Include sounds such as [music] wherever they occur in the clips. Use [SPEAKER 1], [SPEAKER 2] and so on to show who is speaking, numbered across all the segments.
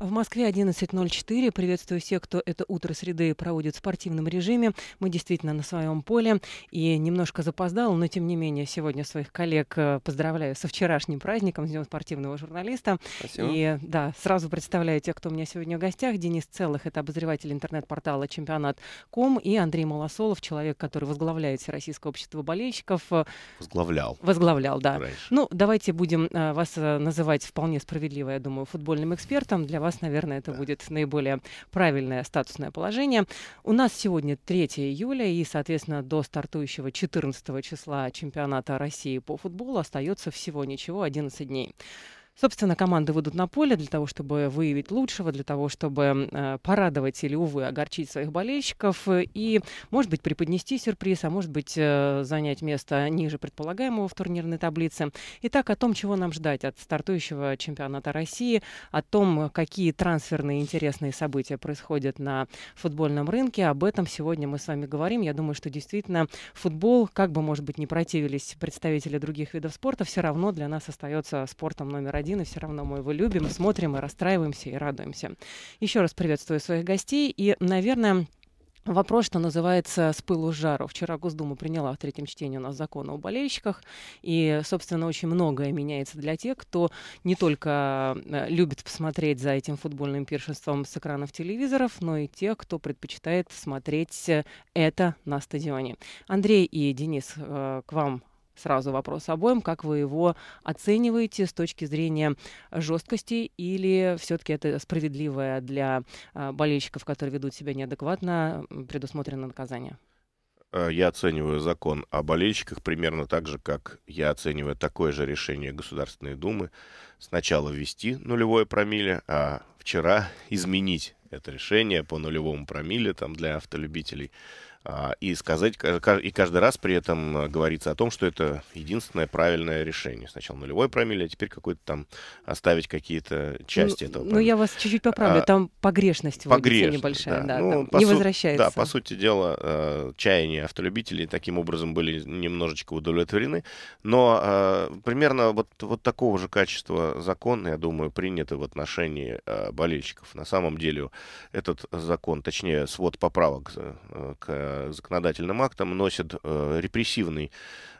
[SPEAKER 1] В Москве 11.04. Приветствую всех, кто это утро среды проводит в спортивном режиме. Мы действительно на своем поле и немножко запоздал, но тем не менее сегодня своих коллег э, поздравляю со вчерашним праздником, с Днем спортивного журналиста. Спасибо. И да, сразу представляю тех, кто у меня сегодня в гостях. Денис Целых, это обозреватель интернет-портала «Чемпионат.ком» и Андрей Малосолов, человек, который возглавляет Всероссийское общество болельщиков. Возглавлял. Возглавлял, да. Раньше. Ну, давайте будем э, вас э, называть вполне справедливо, я думаю, футбольным экспертом. Для вас вас, наверное, это да. будет наиболее правильное статусное положение. У нас сегодня 3 июля, и, соответственно, до стартующего 14 числа чемпионата России по футболу остается всего ничего, 11 дней. Собственно, команды выйдут на поле для того, чтобы выявить лучшего, для того, чтобы э, порадовать или, увы, огорчить своих болельщиков и, может быть, преподнести сюрприз, а может быть, э, занять место ниже предполагаемого в турнирной таблице. Итак, о том, чего нам ждать от стартующего чемпионата России, о том, какие трансферные интересные события происходят на футбольном рынке, об этом сегодня мы с вами говорим. Я думаю, что действительно футбол, как бы, может быть, не противились представители других видов спорта, все равно для нас остается спортом номер один один, и все равно мы его любим, смотрим и расстраиваемся и радуемся. Еще раз приветствую своих гостей и, наверное, Вопрос, что называется, с пылу с жару. Вчера Госдума приняла в третьем чтении у нас закон о болельщиках, и, собственно, очень многое меняется для тех, кто не только э, любит посмотреть за этим футбольным пиршеством с экранов телевизоров, но и тех, кто предпочитает смотреть э, это на стадионе. Андрей и Денис, э, к вам Сразу вопрос обоим, как вы его оцениваете с точки зрения жесткости или все-таки это справедливое для э, болельщиков, которые ведут себя неадекватно, предусмотрено наказание?
[SPEAKER 2] Э, я оцениваю закон о болельщиках примерно так же, как я оцениваю такое же решение Государственной Думы. Сначала ввести нулевое промилле, а вчера [laughs] изменить это решение по нулевому промилле там, для автолюбителей. А, и сказать, и каждый раз при этом а, говорится о том, что это единственное правильное решение. Сначала нулевой промилле, а теперь какой-то там оставить какие-то части ну, этого. Промилле. Ну,
[SPEAKER 1] я вас чуть-чуть поправлю, а, там погрешность, погрешность небольшая, да, да ну, не су- возвращается. Да, по
[SPEAKER 2] сути дела, а, чаяния автолюбителей таким образом были немножечко удовлетворены, но примерно вот, вот такого же качества закон, я думаю, приняты в отношении болельщиков. На самом деле этот закон, точнее, свод поправок к Э, законодательным актом носит э, репрессивный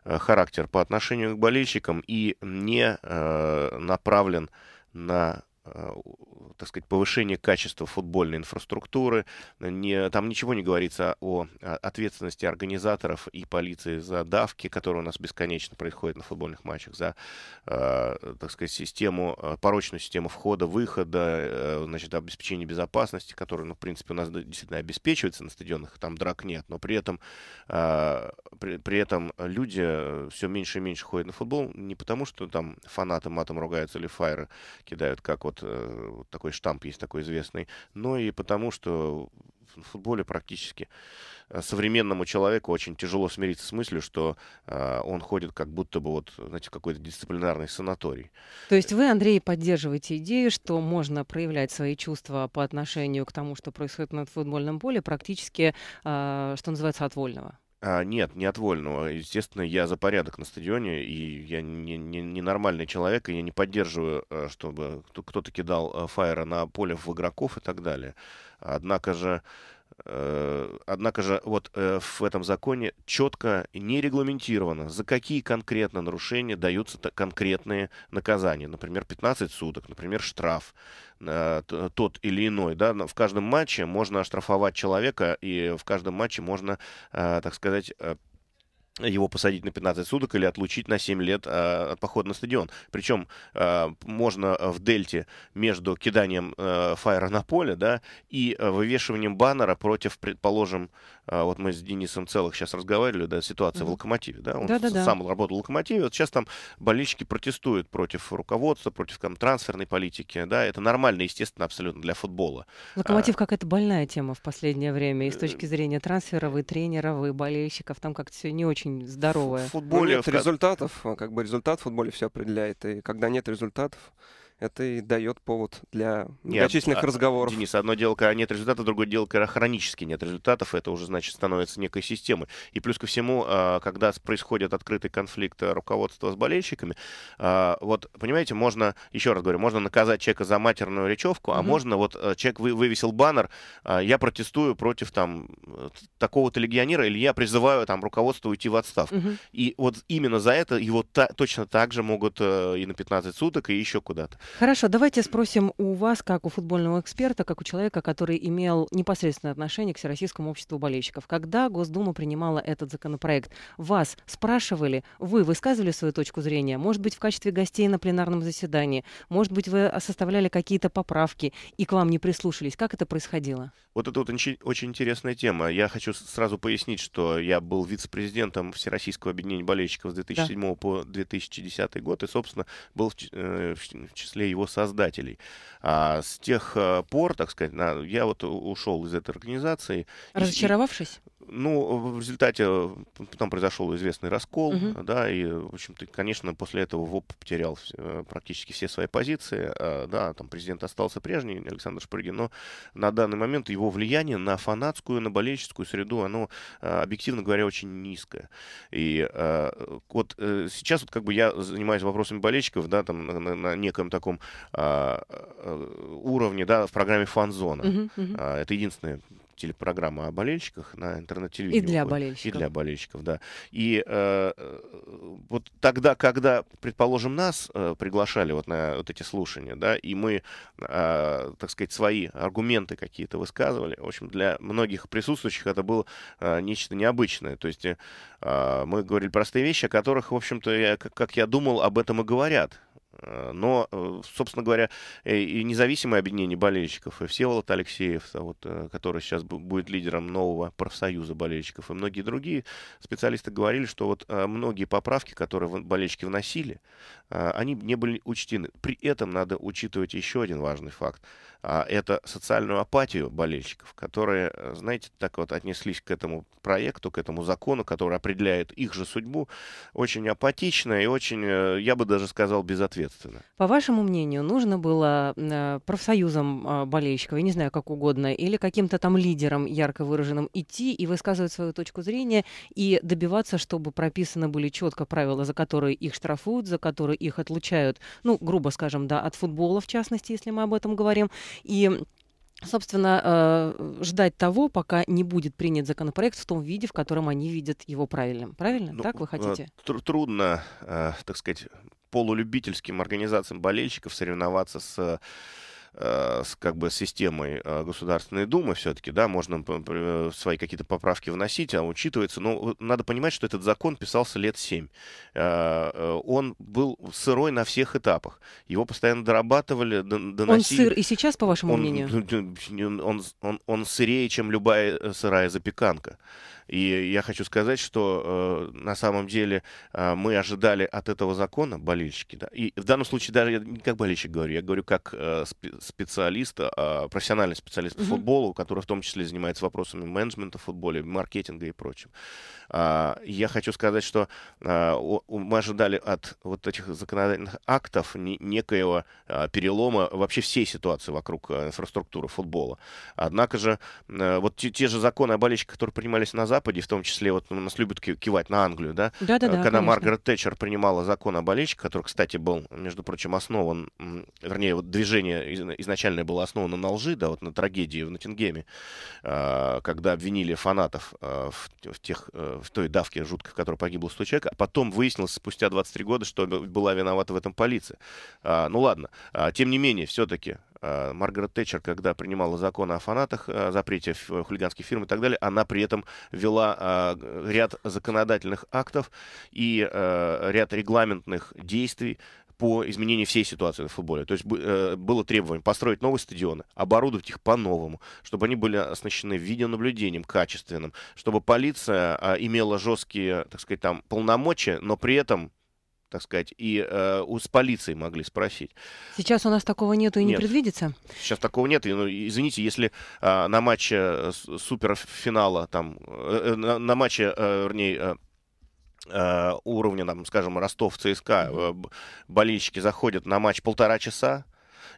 [SPEAKER 2] э, характер по отношению к болельщикам и не направлен на так сказать, повышение качества футбольной инфраструктуры. Не, там ничего не говорится о а, ответственности организаторов и полиции за давки, которые у нас бесконечно происходят на футбольных матчах, за, э, так сказать, систему, а, порочную систему входа, выхода, э, значит, обеспечение безопасности, которое, ну, в принципе, у нас действительно обеспечивается на стадионах, там драк нет, но при этом, э, при, при этом люди э, все меньше и меньше ходят на футбол не потому, что там фанаты матом ругаются или фаеры кидают, как вот, э, вот такой такой штамп есть такой известный, но ну и потому, что в футболе практически э, современному человеку очень тяжело смириться с мыслью, что э, он ходит как будто бы вот, знаете, какой-то дисциплинарный санаторий.
[SPEAKER 1] То есть вы, Андрей, поддерживаете идею, что можно проявлять свои чувства по отношению к тому, что происходит на футбольном поле, практически, э, что называется, отвольного?
[SPEAKER 2] А, нет, не от вольного. Естественно, я за порядок на стадионе, и я не, не, не нормальный человек, и я не поддерживаю, э, чтобы кто-то кидал э, фаера на поле в игроков и так далее. Однако же Э, однако же вот э, в этом законе четко не регламентировано, за какие конкретно нарушения даются конкретные наказания. Например, 15 суток, например, штраф э, тот или иной. Да? В каждом матче можно оштрафовать человека, и в каждом матче можно, так сказать, его посадить на 15 суток или отлучить на 7 лет э, от похода на стадион. Причем э, можно в дельте между киданием э, фаера на поле да, и э, вывешиванием баннера против, предположим, э, вот мы с Денисом Целых сейчас разговаривали, да, ситуация mm-hmm. в «Локомотиве». Да? Он да -да -да. сам работал в «Локомотиве». Вот сейчас там болельщики протестуют против руководства, против там, трансферной политики. Да? Это нормально, естественно, абсолютно для футбола.
[SPEAKER 1] «Локомотив» а, какая-то больная тема в последнее время и с э, точки зрения трансферов, и тренеров, и болельщиков. Там как-то все не очень очень здоровая. В
[SPEAKER 3] футболе ну, нет результатов, э, как бы результат в футболе все определяет, и когда нет результатов, это и дает повод для многочисленных а, разговоров.
[SPEAKER 2] Денис, одно дело, когда нет результата, другое дело, когда хронически нет результатов, это уже, значит, становится некой системой. И плюс ко всему, а, когда происходит открытый конфликт э, руководства с болельщиками, а, вот, понимаете, можно, еще раз говорю, можно наказать человека за матерную речевку, а mm-hmm. можно вот э, человек вывесил баннер, я протестую против там такого-то легионера, или я призываю там руководство уйти в отставку. Mm-hmm. И вот именно за это его та- точно так же могут э, и на 15 суток, и еще куда-то.
[SPEAKER 1] Хорошо, давайте спросим у вас, как у футбольного эксперта, как у человека, который имел непосредственное отношение к Всероссийскому обществу болельщиков. Когда Госдума принимала этот законопроект, вас спрашивали, вы высказывали свою точку зрения, может быть, в качестве гостей на пленарном заседании, может быть, вы составляли какие-то поправки и к вам не прислушались. Как это происходило?
[SPEAKER 2] Вот это вот очень интересная тема. Я хочу сразу пояснить, что я был вице-президентом Всероссийского объединения болельщиков с 2007 да. по 2010 год и, собственно, был в, э, в числе числе его создателей. А с тех э, пор, так сказать, я вот ушел из этой организации. Разочаровавшись? Ну, в результате э, там произошел известный раскол, угу. да, и, в общем-то, конечно, после этого ВОП потерял э, практически все свои позиции, а, да, там президент остался прежний, Александр Шпрыгин, но на данный момент его влияние на фанатскую, на болельческую среду, оно, э, объективно говоря, очень низкое. И вот сейчас вот как бы я занимаюсь вопросами болельщиков, да, там на, на неком таком а, уровне, да, в программе «Фанзона». Угу, угу. Это единственное телепрограмма о болельщиках на интернет-телевидении. И для болельщиков. И для болельщиков, да. И э, э, вот тогда, когда, предположим, нас э, приглашали вот на вот эти слушания, да, и мы, э, так сказать, свои аргументы какие-то высказывали, в общем, для многих присутствующих это было э, нечто необычное. То есть э, а, мы говорили простые вещи, о которых, в общем-то, я, как я думал, об этом и говорят Э, но, э, собственно говоря, э, и независимое объединение болельщиков, и Всеволод Алексеев, а вот, который сейчас будет лидером нового профсоюза болельщиков, и многие другие специалисты говорили, что вот многие поправки, которые болельщики вносили, они не были учтены. При этом надо учитывать еще один важный факт. А это социальную апатию болельщиков, которые, знаете, так вот отнеслись к этому проекту, к этому закону, который определяет их же судьбу, очень апатично и очень, я бы даже сказал, безответственно соответственно.
[SPEAKER 1] По вашему мнению, нужно было э, профсоюзом э, болельщиков, я не знаю, как угодно, или каким-то там лидером ярко выраженным идти и высказывать свою точку зрения и добиваться, чтобы прописаны были четко правила, за которые их штрафуют, за которые их отлучают, ну, грубо скажем, да, от футбола, в частности, если мы об этом говорим, и собственно, э, ждать того, пока не будет принят законопроект в том виде, в котором они видят его правильным. Правильно? Ну, так вы хотите?
[SPEAKER 2] Трудно, так сказать, полулюбительским организациям болельщиков соревноваться с э, с как бы системой э, Государственной Думы все-таки, да, можно э, свои какие-то поправки вносить, а учитывается, но ну, надо понимать, что этот закон писался лет семь, Он был сырой на всех этапах. Его постоянно дорабатывали, доносили. Он сыр и сейчас, по вашему он, мнению? Он, он, он сырее, чем любая сырая запеканка. И я хочу сказать, что э, на самом деле э, мы ожидали от этого закона болельщики, да, и в данном случае даже я не как болельщик говорю, я говорю как э, специалист, э, профессиональный специалист по угу. футболу, который в том числе занимается вопросами менеджмента в футболе, маркетинга и прочим. Э, я хочу сказать, что э, мы ожидали от вот этих законодательных актов некоего э, перелома вообще всей ситуации вокруг э, инфраструктуры футбола. Однако же э, вот те, те же законы о болельщиках, которые принимались на Западе, Западе, в том числе, вот нас любят кивать на Англию, да? Да, да, да. Когда конечно. Маргарет Тэтчер принимала закон о болельщиках, который, кстати, был, между прочим, основан, вернее, вот движение изначально было основано на лжи, да, вот на трагедии в Ноттингеме, э, когда обвинили фанатов э, в, тех, э, в той давке жуткой, в которой погибло 100 человек, а потом выяснилось спустя 23 года, что была виновата в этом полиция. Ну ладно, тем не менее, все-таки Э, Маргарет Тэтчер, когда принимала закон о фанатах, э, о запрете э, хулиганских фирм и так далее, она при этом вела ряд законодательных актов и ряд регламентных действий, по изменению всей ситуации на футболе. То есть было требование построить новые стадионы, оборудовать их по-новому, чтобы они были оснащены видеонаблюдением качественным, чтобы полиция имела жесткие, так сказать, там полномочия, но при этом так сказать, и э, у, с полицией могли спросить.
[SPEAKER 1] Сейчас у нас такого нету и нет. не предвидится?
[SPEAKER 2] Сейчас такого нет. И, ну, извините, если э, на матче э, суперфинала, там, э, э, на, на матче, э, вернее, э, э уровня, там, скажем, Ростов, ЦСКА, э, болельщики заходят на матч полтора часа,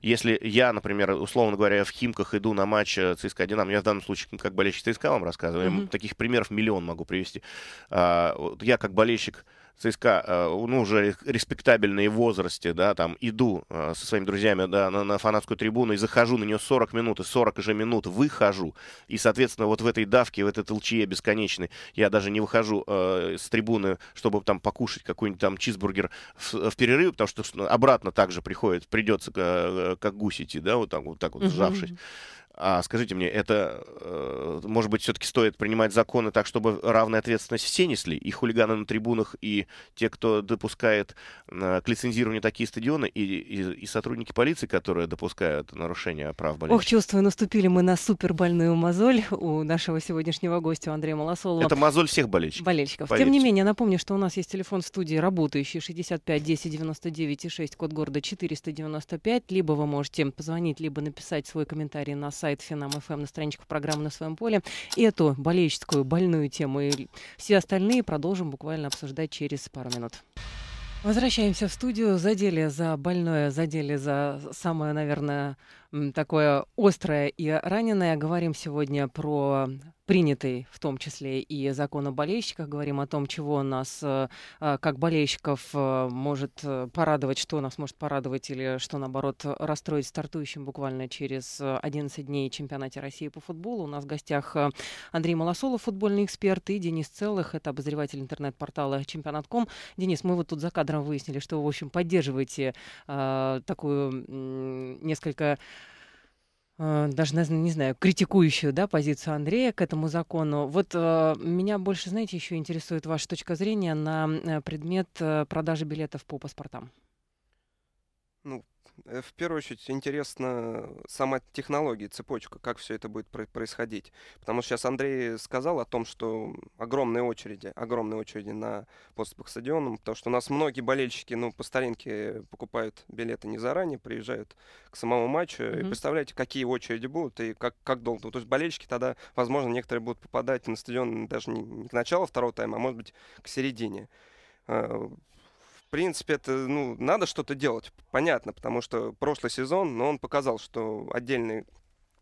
[SPEAKER 2] если я, например, условно говоря, в Химках иду на матч ЦСКА Динамо, я в данном случае как болельщик ЦСКА вам рассказываю, mm-hmm. таких примеров миллион могу привести. А, я как болельщик ЦСКА, э, ну, уже респектабельные в возрасте, да, там, иду э, со своими друзьями, да, на, на фанатскую трибуну и захожу на нее 40 минут, и 40 же минут выхожу, и, соответственно, вот в этой давке, в этой толчье бесконечной, я даже не выхожу э, с трибуны, чтобы там покушать какой-нибудь там чизбургер в, в перерыве, потому что обратно также приходит, придется э, как гусь идти, да, вот, там, вот так вот сжавшись. А скажите мне, это, э, может быть, все-таки стоит принимать законы так, чтобы равная ответственность все несли? И хулиганы на трибунах, и те, кто допускает э, к лицензированию такие стадионы, и, и, и сотрудники полиции, которые допускают нарушения прав болельщиков? Ох,
[SPEAKER 1] чувствую, наступили мы на супербольную мозоль у нашего сегодняшнего гостя Андрея Малосолова. Это мозоль всех болельщиков. Болельщиков. Тем не менее, напомню, что у нас есть телефон студии, работающий 65 10 99 6, код города 495. Либо вы можете позвонить, либо написать свой комментарий на сайт Финам.фм, эм на страничку программы «На своем поле». Эту болельческую, больную тему и все остальные продолжим буквально обсуждать через пару минут. Возвращаемся в студию. Задели за больное, задели за самое, наверное, такое острое и раненое. Говорим сегодня про принятый в том числе и закон о болельщиках. Говорим о том, чего нас э, э, как болельщиков э, может порадовать, что нас может порадовать или что, наоборот, расстроить стартующим буквально через 11 дней чемпионате России по футболу. У нас в гостях Андрей Малосолов, футбольный эксперт, и Денис Целых, это обозреватель интернет-портала «Чемпионат.ком». Денис, мы вот тут за кадром выяснили, что вы, в общем, поддерживаете э, такую э, несколько Э, даже, не знаю, критикующую да, позицию Андрея к этому закону. Вот э, меня больше, знаете, еще интересует ваша точка зрения на э, предмет э, продажи билетов по паспортам.
[SPEAKER 3] Ну, Э, в первую очередь интересна э, сама технология, цепочка, как все это будет происходить. Потому что сейчас Андрей сказал о том, что огромные очереди, огромные очереди на подступах к стадионам, потому что у нас многие болельщики, ну, по старинке покупают билеты не заранее, приезжают к самому матчу. Mm-hmm. И представляете, какие очереди будут и как, как долго. То есть болельщики тогда, возможно, некоторые будут попадать на стадион даже не, не к началу второго тайма, а может быть к середине а, принципе, это, ну, надо что-то делать, понятно, потому что прошлый сезон, но ну, он показал, что отдельные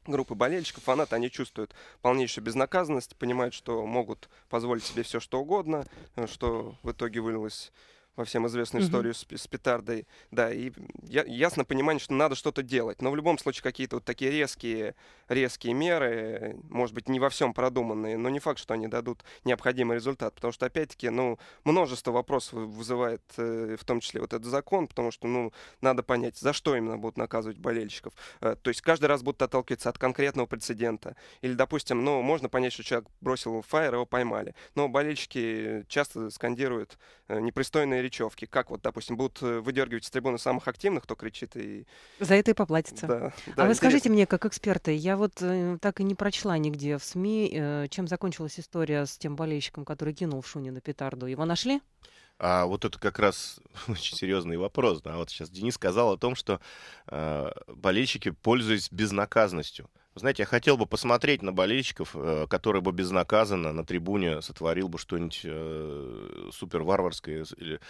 [SPEAKER 3] группы болельщиков, фанаты, они чувствуют полнейшую безнаказанность, понимают, что могут позволить себе все что угодно, э, что в итоге вылилось во всем известную mm-hmm. историю с, с петардой, да, и я, ясно понимание, что надо что-то делать, но в любом случае какие-то вот такие резкие, резкие меры, может быть, не во всем продуманные, но не факт, что они дадут необходимый результат, потому что, опять-таки, ну, множество вопросов вызывает, э, в том числе вот этот закон, потому что, ну, надо понять, за что именно будут наказывать болельщиков, э, то есть каждый раз будут отталкиваться от конкретного прецедента, или, допустим, ну, можно понять, что человек бросил фаер, его поймали, но болельщики часто скандируют э, непристойные подобные речевки. Как вот, допустим, будут э, выдергивать с трибуны самых активных, кто кричит и... За это и поплатится. Да, а да, а вы скажите мне,
[SPEAKER 1] как эксперты, я вот э, так и не прочла нигде в СМИ, э, чем закончилась история с тем болельщиком, который кинул на петарду. Его нашли?
[SPEAKER 2] А вот это как раз [laughs] очень серьезный вопрос. Да? Вот сейчас Денис сказал о том, что э, болельщики пользуются безнаказанностью. Знаете, я хотел бы посмотреть на болельщиков, э, которые бы безнаказанно на трибуне сотворил бы что-нибудь э, супер варварское или,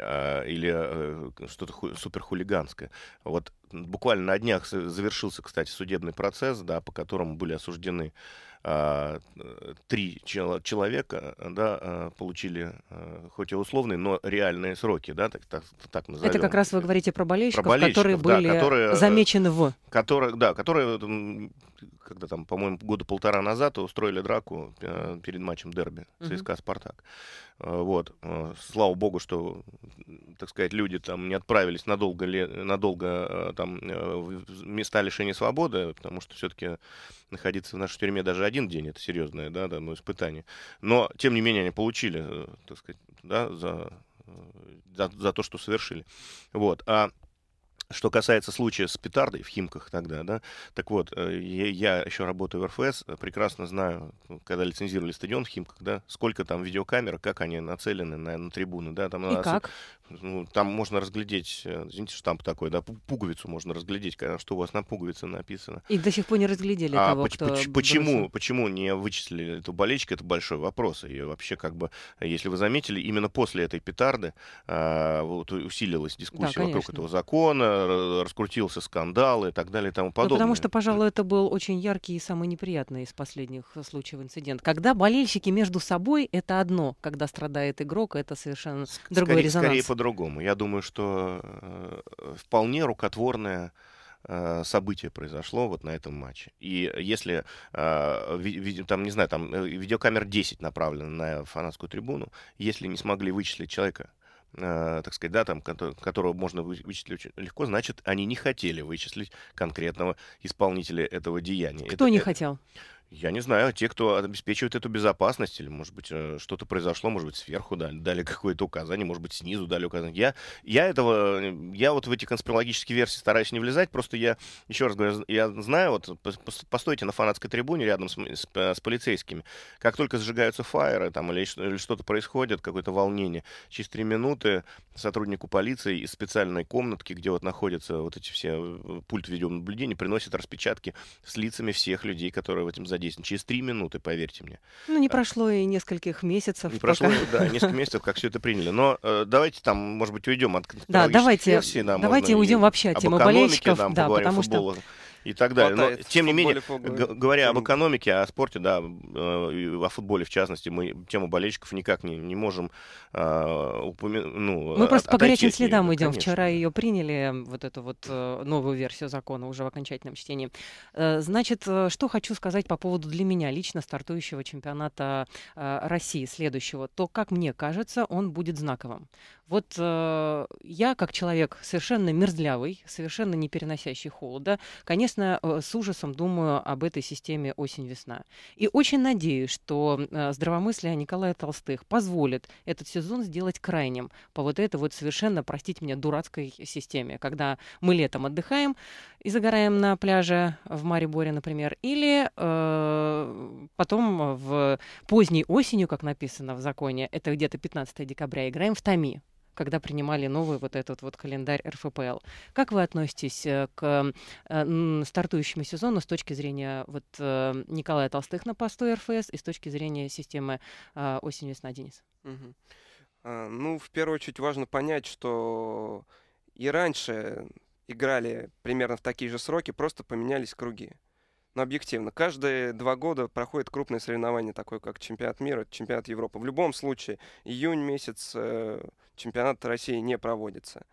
[SPEAKER 2] а, или э, что-то ху- супер хулиганское. Вот буквально на днях завершился, кстати, судебный процесс, да, по которому были осуждены а, э, три человека да, а, получили а, хоть и условные, но реальные сроки, да, так, так, так назовем. Это как раз вы говорите про болельщиков, про болельщиков которые да, были которые, э, замечены в... Которые, да, которые когда там, по-моему, года полтора назад устроили драку э, перед матчем дерби ЦСКА Спартак. Э, вот. Э, слава богу, что, так сказать, люди там не отправились надолго, надолго там, в места лишения свободы, потому что все-таки находиться в нашей тюрьме даже один день, это серьезное да, да, ну, испытание. Но, тем не менее, они получили, так сказать, да, за, за, за то, что совершили. Вот. А что касается случая с петардой в Химках тогда, да, так вот, э, я еще работаю в РФС, э, прекрасно знаю, когда лицензировали стадион в Химках, да, сколько там видеокамер, как они нацелены на, на трибуны, да, там... И нас... как? Ну, там можно разглядеть, э, извините, штамп такой, да, пуговицу можно разглядеть, что у вас на пуговице написано. И до сих пор не разглядели а того, по- кто почему, бросил. почему не вычислили эту болельщика, это большой вопрос. И вообще, как бы, если вы заметили, именно после этой петарды а, вот, усилилась дискуссия да, вокруг этого закона, раскрутился скандал и так далее и тому подобное. Ну, потому что,
[SPEAKER 1] пожалуй, это был очень яркий и самый неприятный из последних случаев инцидент. Когда болельщики между собой, это одно. Когда страдает игрок, это совершенно Ск- другой резонанс. Скорее
[SPEAKER 2] по-другому. Я думаю, что э, вполне рукотворное э, событие произошло вот на этом матче. И если, а, там, не знаю, там э, видеокамер 10 направлена на фанатскую трибуну, если не смогли вычислить человека, так сказать, да, там, которого можно вычислить очень легко, значит, они не хотели вычислить конкретного исполнителя этого деяния. Кто это, не это... хотел? Я не знаю, а те, кто обеспечивает эту безопасность, или, может быть, э, что-то произошло, может быть, сверху дали, дали какое-то указание, может быть, снизу дали указание. Я, я этого, э, я вот в эти конспирологические версии стараюсь не влезать, просто я, еще раз говорю, я знаю, вот постойте на фанатской трибуне рядом с, с, э, с полицейскими, как только зажигаются фаеры там или, или что-то происходит, какое-то волнение, через три минуты сотруднику полиции из специальной комнатки, где вот находятся вот эти все пульт видеонаблюдения, приносят распечатки с лицами всех людей, которые в этом занимаются задействован через три минуты, поверьте мне.
[SPEAKER 1] Ну, не э, прошло и нескольких месяцев. Не пока. прошло, да, несколько
[SPEAKER 2] месяцев, как все это приняли. Но э, давайте там, может быть, уйдем от Да, давайте, версии, да, давайте уйдем вообще от темы болельщиков, да, потому что и так далее. Хватает. Но, тем не менее, говоря об экономике, о спорте, да, э, о футболе в частности, мы тему болельщиков никак не, не можем а, э, упомянуть. Ну, мы просто по горячим следам идем. Вчера
[SPEAKER 1] ее приняли, вот эту вот э, новую версию закона уже в окончательном чтении. Значит, что хочу сказать по поводу для меня лично стартующего чемпионата России следующего, то, как мне кажется, он будет знаковым. Вот я, как человек совершенно мерзлявый, совершенно не переносящий холода, конечно, честно, э, с ужасом думаю об этой системе осень-весна. И очень надеюсь, что э, здравомыслие Николая Толстых позволит этот сезон сделать крайним по вот этой вот совершенно, простите меня, дурацкой системе, когда мы летом отдыхаем и загораем на пляже в Мариборе, например, или э, потом в поздней осенью, как написано в законе, это где-то 15 декабря, играем в Томи когда принимали новый вот этот вот календарь РФПЛ. Как вы относитесь э, к э, стартующему сезону с точки зрения вот э, Николая Толстых на посту РФС и с точки зрения системы а, осень-весна, Денис?
[SPEAKER 3] Угу. А, ну, в первую очередь важно понять, что и раньше играли примерно в такие же сроки, просто поменялись круги. Но ну, объективно, каждые два года проходит крупное соревнование, такое как чемпионат мира, чемпионат Европы. В любом случае, июнь месяц э, чемпионат России не проводится.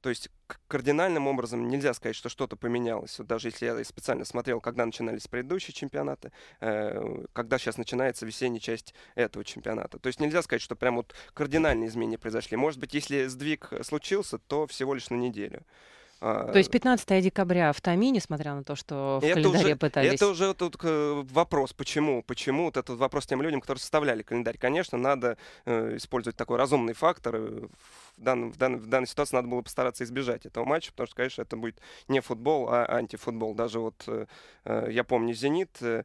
[SPEAKER 3] То есть кардинальным образом нельзя сказать, что что-то поменялось. Вот даже если я специально смотрел, когда начинались предыдущие чемпионаты, э, когда сейчас начинается весенняя часть этого чемпионата. То есть нельзя сказать, что прям вот кардинальные изменения произошли. Может быть, если сдвиг э, случился, то всего лишь на неделю. А, то есть
[SPEAKER 1] 15 декабря в Томи, несмотря на то, что в это календаре уже, пытались... Это уже
[SPEAKER 3] тут э, вопрос, почему? Почему? Вот этот вопрос тем людям, которые составляли календарь. Конечно, надо э, использовать такой разумный фактор. Э, в, данном, в, данном, в данной ситуации надо было постараться избежать этого матча, потому что, конечно, это будет не футбол, а антифутбол. Даже вот, э, э я помню, «Зенит» э,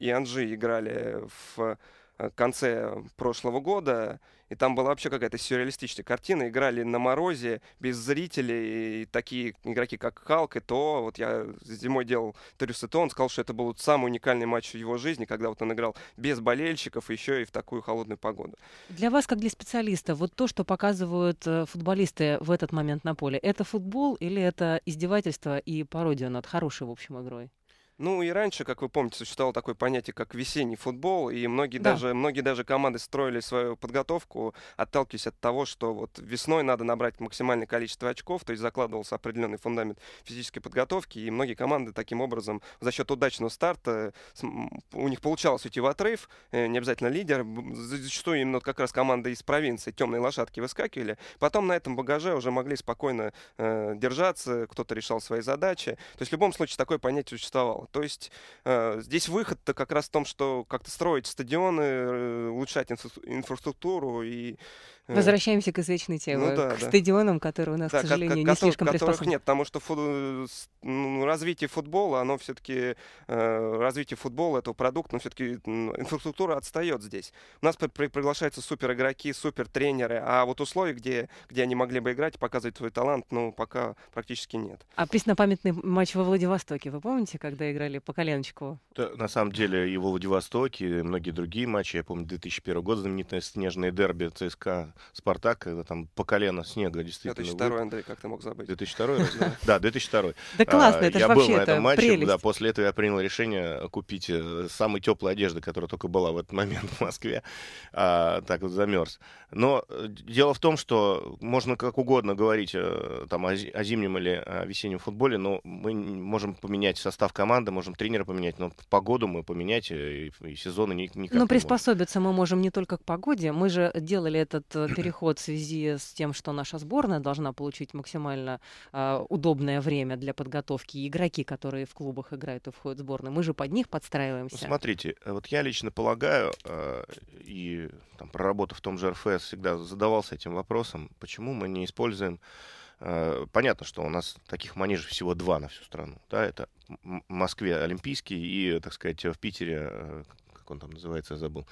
[SPEAKER 3] и «Анжи» играли в Э, конце прошлого года, и там была вообще какая-то сюрреалистичная картина. Играли на морозе, без зрителей, и такие игроки, как Халк и то. Вот я зимой делал Трюс и то, он сказал, что это был самый уникальный матч в его жизни, когда вот он играл без болельщиков, еще и в такую холодную погоду.
[SPEAKER 1] Для вас, как для специалиста, вот то, что показывают э, футболисты в этот момент на поле, это футбол или это издевательство и пародия над хорошей, в общем, игрой?
[SPEAKER 3] Ну и раньше, как вы помните, существовало такое понятие, как весенний футбол, и многие, да. даже, многие даже команды строили свою подготовку, отталкиваясь от того, что вот весной надо набрать максимальное количество очков, то есть закладывался определенный фундамент физической подготовки, и многие команды таким образом за счет удачного старта у них получалось уйти в отрыв, э, не обязательно лидер, зачастую именно как раз команды из провинции, темные лошадки выскакивали, потом на этом багаже уже могли спокойно э, держаться, кто-то решал свои задачи, то есть в любом случае такое понятие существовало. Ну, то есть э, здесь выход-то как раз в том, что как-то строить стадионы, э, улучшать инфра- инфраструктуру и Э. Возвращаемся
[SPEAKER 1] к извечной теме, ну, да, к да. стадионам, которые у нас, да, к сожалению, не слишком приспособлены.
[SPEAKER 3] нет, потому что фу э, ну, развитие футбола, оно все-таки, э, развитие футбола, этого продукта, но все-таки инфраструктура отстает здесь. У нас при при приглашаются супер игроки, супер тренеры, а вот условий, где, где они могли бы играть, показывать свой талант, ну, пока практически нет.
[SPEAKER 1] А памятный матч во Владивостоке, вы помните, когда играли по коленочку?
[SPEAKER 2] Да, на самом деле и во Владивостоке, и многие другие матчи, я помню, 2001 год знаменитое снежное дерби ЦСКА Спартак, когда там по колено снега действительно 2002 был. Андрей, как ты мог забыть? 2002 Да, 2002 [laughs] Да классно, а, это вообще Я был на этом матче, да, после этого я принял решение купить э, самой теплой одежды, которая только была в этот момент в Москве. А, так вот замерз. Но э, дело в том, что можно как угодно говорить э, там о зимнем или весеннем футболе, но мы можем поменять состав команды, можем тренера поменять, но погоду мы поменять и, сезоны никак Но ну, не
[SPEAKER 1] приспособиться мы можем не только к погоде. Мы же делали этот Э, переход в связи с тем, что наша сборная должна получить максимально э, удобное время для подготовки. игроки, которые в клубах играют и входят в сборную, мы же под них подстраиваемся.
[SPEAKER 2] Смотрите, э, вот я лично полагаю, э, и там, проработав в том же РФС, всегда задавался этим вопросом, почему мы не используем а, Понятно, что у нас таких манежей всего два на всю страну. Да, это в Москве Олимпийский и, так сказать, в Питере, как он там называется, я забыл,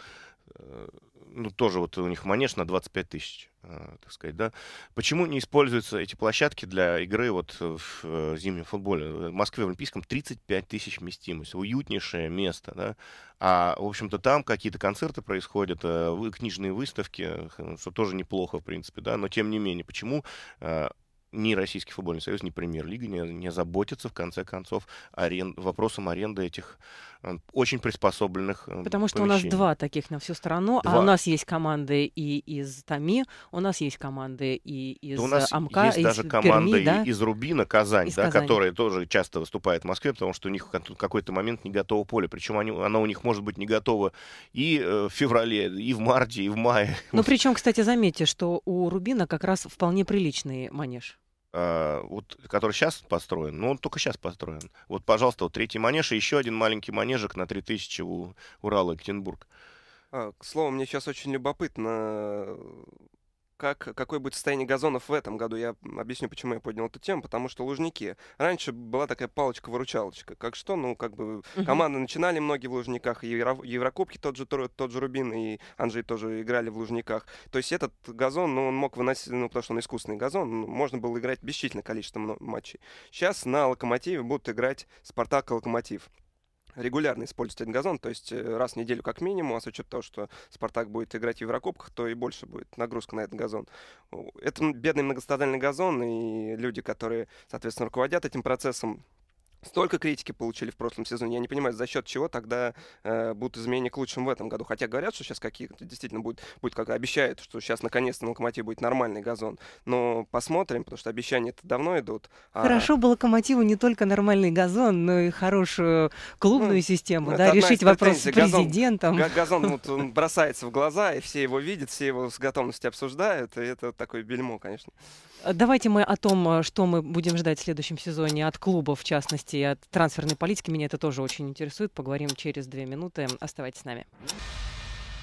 [SPEAKER 2] ну, тоже вот у них манеж на 25 тысяч, э, так сказать, да. Почему не используются эти площадки для игры вот в э, зимнем футболе? В Москве в Олимпийском 35 тысяч вместимость, уютнейшее место, да. А, в общем-то, там какие-то концерты происходят, э, книжные выставки, что тоже неплохо, в принципе, да, но тем не менее, почему ни Российский футбольный союз, ни Премьер-лига не, не заботятся, в конце концов, арен... вопросом аренды этих э, очень приспособленных э, Потому что у нас два
[SPEAKER 1] таких на всю страну, а два. а у нас есть команды и из Тами, у нас есть команды и из да у нас Амка, э, есть из даже команда Перми, да?
[SPEAKER 2] из Рубина, Казань, из да, Казани. которая тоже часто выступает в Москве, потому что у них в какой-то момент не готово поле, причем они, она у них может быть не готово и в феврале, и в марте, и в мае. Но ну,
[SPEAKER 1] причем, кстати, заметьте, что у Рубина как раз вполне приличный манеж.
[SPEAKER 2] А, вот, который сейчас построен, но он только сейчас построен. Вот, пожалуйста, вот третий манеж и еще один маленький манежик на 3000 у Урала, Екатеринбург.
[SPEAKER 3] А, к слову, мне сейчас очень любопытно как, какое будет состояние газонов в этом году. Я объясню, почему я поднял эту тему, потому что Лужники. Раньше была такая палочка-выручалочка. Как что? Ну, как бы uh команды начинали многие в Лужниках, и Евро, Еврокубки тот же, тот же Рубин и Анжей тоже играли в Лужниках. То есть этот газон, ну, он мог выносить, ну, потому что он искусственный газон, ну, можно было играть бесчисленное количество матчей. Сейчас на Локомотиве будут играть Спартак и Локомотив регулярно использовать этот газон, то есть э, раз в неделю как минимум, а с учетом того, что «Спартак» будет играть в Еврокубках, то и больше будет нагрузка на этот газон. Это бедный многострадальный газон, и люди, которые, соответственно, руководят этим процессом, Столько критики получили в прошлом сезоне. Я не понимаю, за счет чего тогда э, будут изменения к лучшему в этом году. Хотя говорят, что сейчас какие-то действительно будет, будет как обещают, что сейчас наконец-то на локомотиве будет нормальный газон. Но посмотрим, потому что обещания-то давно идут. А... Хорошо
[SPEAKER 1] бы локомотиву не только нормальный газон, но и хорошую клубную ну, систему, ну, да, решить вопрос с президентом. Газон, газон [laughs]
[SPEAKER 3] вот, он бросается в глаза, и все его видят, все его с готовностью обсуждают. И это такое бельмо, конечно.
[SPEAKER 1] Давайте мы о том, э, что мы будем ждать в следующем сезоне от клуба, в частности и от трансферной политики. Меня это тоже очень интересует. Поговорим через две минуты. Оставайтесь с нами.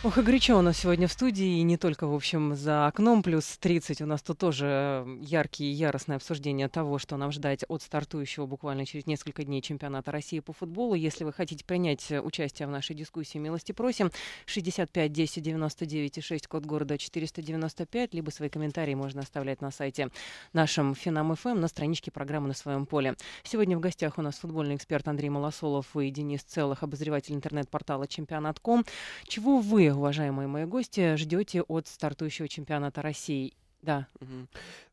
[SPEAKER 1] Ох, и горячо у нас сегодня в студии, и не только, в общем, за окном, плюс 30. У нас тут тоже яркие и яростное обсуждение того, что нам ждать от стартующего буквально через несколько дней чемпионата России по футболу. Если вы хотите принять э, участие в нашей дискуссии, милости просим. 65 10 99 и 6, код города 495, либо свои комментарии можно оставлять на сайте нашем Финам ФМ на страничке программы «На своем поле». Сегодня в гостях у нас футбольный эксперт Андрей Малосолов и Денис Целых, обозреватель интернет-портала «Чемпионат.ком». Чего вы уважаемые мои гости, ждете от стартующего чемпионата России? Да.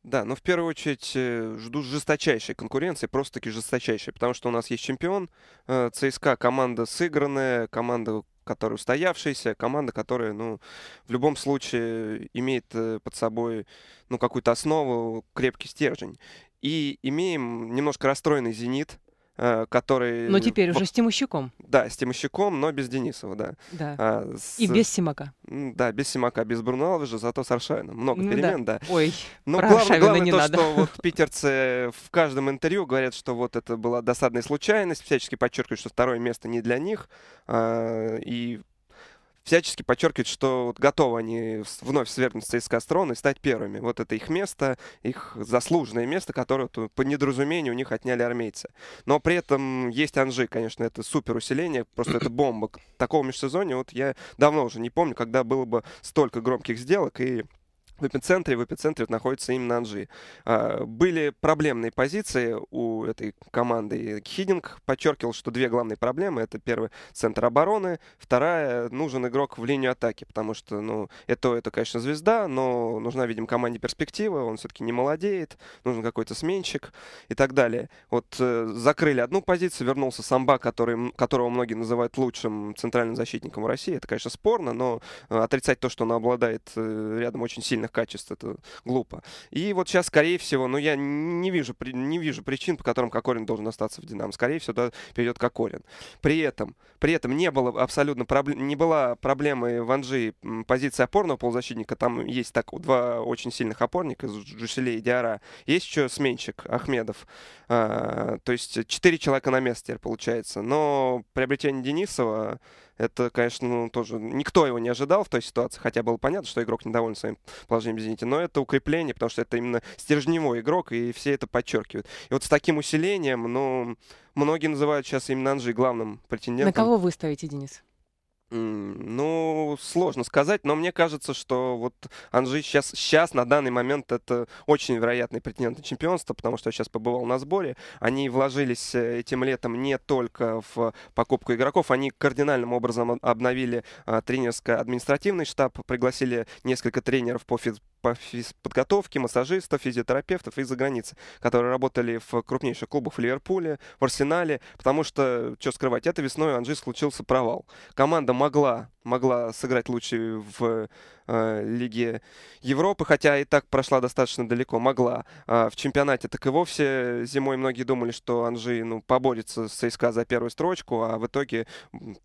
[SPEAKER 3] Да, но в первую очередь э, жду жесточайшей конкуренции, просто-таки жесточайшей, потому что у нас есть чемпион э, ЦСКА, команда сыгранная, команда, которая устоявшаяся, команда, которая, ну, в любом случае имеет э, под собой, ну, какую-то основу, крепкий стержень. И имеем немножко расстроенный «Зенит», Э, который... Но ну, теперь уже с
[SPEAKER 1] Тимощуком.
[SPEAKER 3] Да, с Тимощуком, но без Денисова, да. да. А, с... И без Симака. Да, без Симака, без Брунова же, зато с Аршавином. Много ну перемен, да. да. Ой, Но про глав... главное не то, надо. что вот [laughs] питерцы в каждом интервью говорят, что вот это была досадная случайность, всячески подчеркивают, что второе место не для них. А, и всячески подчеркивает, что готовы они вновь свергнуться из Кастрона и стать первыми. Вот это их место, их заслуженное место, которое по недоразумению у них отняли армейцы. Но при этом есть Анжи, конечно, это супер усиление, просто это бомба. Такого межсезонья вот я давно уже не помню, когда было бы столько громких сделок и в эпицентре, в эпицентре находится именно Анжи. А, были проблемные позиции у этой команды. Хидинг подчеркивал, что две главные проблемы. Это первый центр обороны, вторая — нужен игрок в линию атаки, потому что, ну, это, это, конечно, звезда, но нужна, видим команде перспектива, он все-таки не молодеет, нужен какой-то сменщик и так далее. Вот э, закрыли одну позицию, вернулся Самба, который, которого многие называют лучшим центральным защитником в России. Это, конечно, спорно, но э, отрицать то, что он обладает э, рядом очень сильно положительных качеств, это глупо. И вот сейчас, скорее всего, ну я не вижу, не вижу причин, по которым Кокорин должен остаться в Динамо. Скорее всего, да, перейдет Кокорин. При этом, при этом не было абсолютно проблем, не была проблемы в Анжи позиции опорного полузащитника. Там есть так, два очень сильных опорника, Джуселе и Диара. Есть еще сменщик Ахмедов. А, то есть э, четыре человека на место теперь получается. Но приобретение Денисова это, конечно, ну, тоже никто его не ожидал в той ситуации, хотя было понятно, что игрок недоволен своим положением в «Зените», но это укрепление, потому что это именно стержневой игрок, и все это подчеркивают. И вот с таким усилением, ну, многие называют сейчас именно Анжи главным претендентом. На
[SPEAKER 1] кого вы ставите, Денис?
[SPEAKER 3] Ну, сложно сказать, но мне кажется, что вот Анжи сейчас, сейчас на данный момент это очень вероятный претендент на чемпионство, потому что я сейчас побывал на сборе. Они вложились э, этим летом не только в покупку игроков, они кардинальным образом обновили а, тренерско-административный штаб, пригласили несколько тренеров по физ по подготовке массажистов, физиотерапевтов из-за границы, которые работали в крупнейших клубах в Ливерпуле, в Арсенале, потому что, что скрывать, это весной у Анжи случился провал. Команда могла, могла сыграть лучше в э, Лиге Европы, хотя и так прошла достаточно далеко, могла. А, в чемпионате так и вовсе зимой многие думали, что Анжи ну, поборется с ЦСКА за первую строчку, а в итоге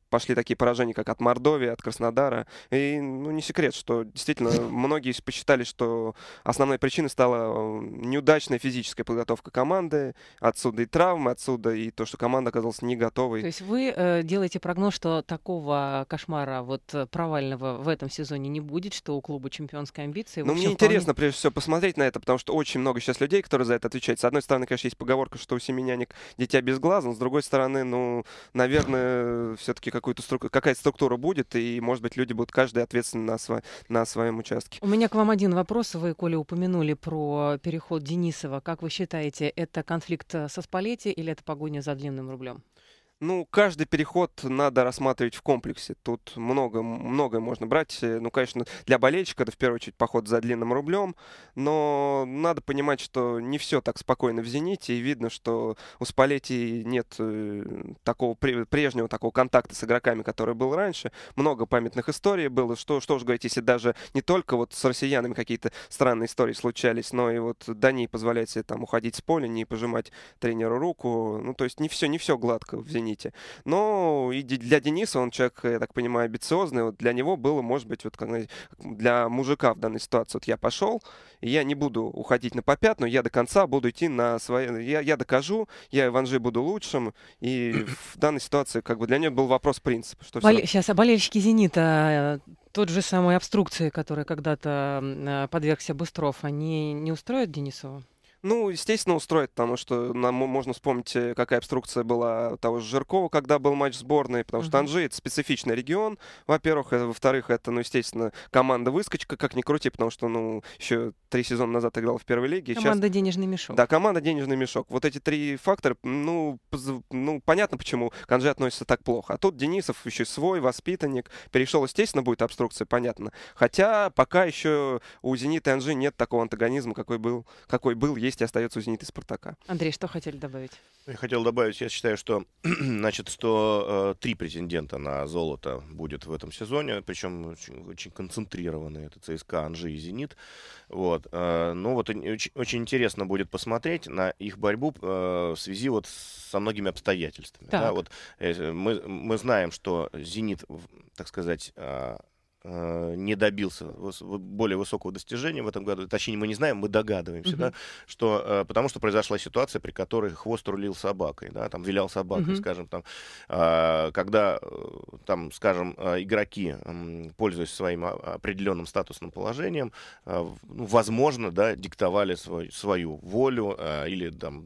[SPEAKER 3] пошли такие поражения, как от Мордовии, от Краснодара. И ну, не секрет, что действительно многие посчитали, что основной причиной стала э, неудачная физическая подготовка команды, отсюда и травмы, отсюда и то, что команда оказалась не готовой. То есть
[SPEAKER 1] вы э, делаете прогноз, что такого кошмара вот провального в этом сезоне не будет, говорить, что у клуба чемпионская амбиция. Ну, мне интересно,
[SPEAKER 3] вполне... прежде всего, посмотреть на это, потому что очень много сейчас людей, которые за это отвечают. С одной стороны, конечно, есть поговорка, что у семеняник дитя без глаз, но с другой стороны, ну, наверное, все-таки какую-то струк... какая-то структура будет, и, может быть, люди будут каждый ответственен на, сво... на своем участке.
[SPEAKER 1] У меня к вам один вопрос. Вы, Коля, упомянули про переход Денисова. Как вы считаете, это конфликт э, со Спалетти или это погоня за длинным рублем?
[SPEAKER 3] Ну, каждый переход надо рассматривать в комплексе. Тут много, многое можно брать. Э, ну, конечно, для болельщика это в первую очередь поход за длинным рублем, но надо понимать, что не все так спокойно в «Зените», и видно, что у Спалетти нет э, такого прежнего такого контакта с игроками, который был раньше. Много памятных историй было. Что, что же говорить, если даже не только вот с россиянами какие-то странные истории случались, но и вот Дани позволяет себе там уходить с поля, не пожимать тренеру руку. Ну, то есть не все, не все гладко в «Зените» извините. Но и для Дениса, он человек, я так понимаю, амбициозный, вот для него было, может быть, вот как для мужика в данной ситуации, вот я пошел, и я не буду уходить на попят, но я до конца буду идти на свои... Я, я докажу, я в Анжи буду лучшим, и в данной ситуации, как бы, для него был вопрос принципа. Что Боле... Все... Сейчас,
[SPEAKER 1] а болельщики «Зенита» э, тот же самой обструкции, которая когда-то э, подвергся Быстров, они не устроят Денисова?
[SPEAKER 3] Ну, естественно, устроит, потому что нам можно вспомнить, э, какая обструкция была того же Жиркова, когда был матч сборной, потому uh-huh. что Анжи — это специфичный регион, во-первых, э, во-вторых, это, ну, естественно, команда-выскочка, как ни крути, потому что, ну, еще три сезона назад играл в первой лиге. Команда сейчас... «Денежный мешок». Да, команда «Денежный мешок». Вот эти три фактора, ну, ну понятно, почему к Анжи относится так плохо. А тут Денисов еще свой, воспитанник, перешел, естественно, будет обструкция, понятно. Хотя пока еще у «Зенита» и «Анжи» нет такого антагонизма, какой был, какой был есть 200 остается у «Зенита» и «Спартака».
[SPEAKER 1] Андрей, что хотели добавить?
[SPEAKER 3] Ну, я хотел добавить, я считаю, что [clears throat] значит,
[SPEAKER 2] 103 э, претендента на золото будет в этом сезоне, причем очень, очень концентрированные. Это ЦСКА, Анжи и «Зенит». Вот. Э, ну вот очень, очень интересно будет посмотреть на их борьбу э, в связи вот со многими обстоятельствами. Да, вот, мы, мы знаем, что «Зенит», так сказать, Э, не добился более высокого достижения в этом году, точнее мы не знаем, мы догадываемся, угу. Uh да, что э, потому что произошла ситуация, при которой хвост рулил собакой, да, там вилял собакой, угу. Uh скажем, там, а, когда э, там, скажем, игроки, пользуясь своим а, определенным статусным положением, ну, возможно, да, диктовали свой, свою волю или там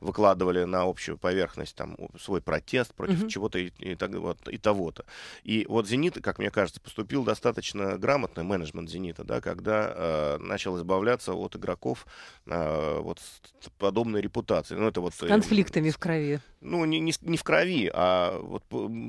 [SPEAKER 2] выкладывали на общую поверхность там свой протест против угу. Uh чего-то и, и, так, вот, и того-то. И вот Зенит, как мне кажется, поступил достаточно грамотно менеджмент «Зенита», да, когда э, начал избавляться от игроков э, вот с подобной репутацией. Ну, это вот, с э, конфликтами э, в крови. Ну, не, не, не в крови, а вот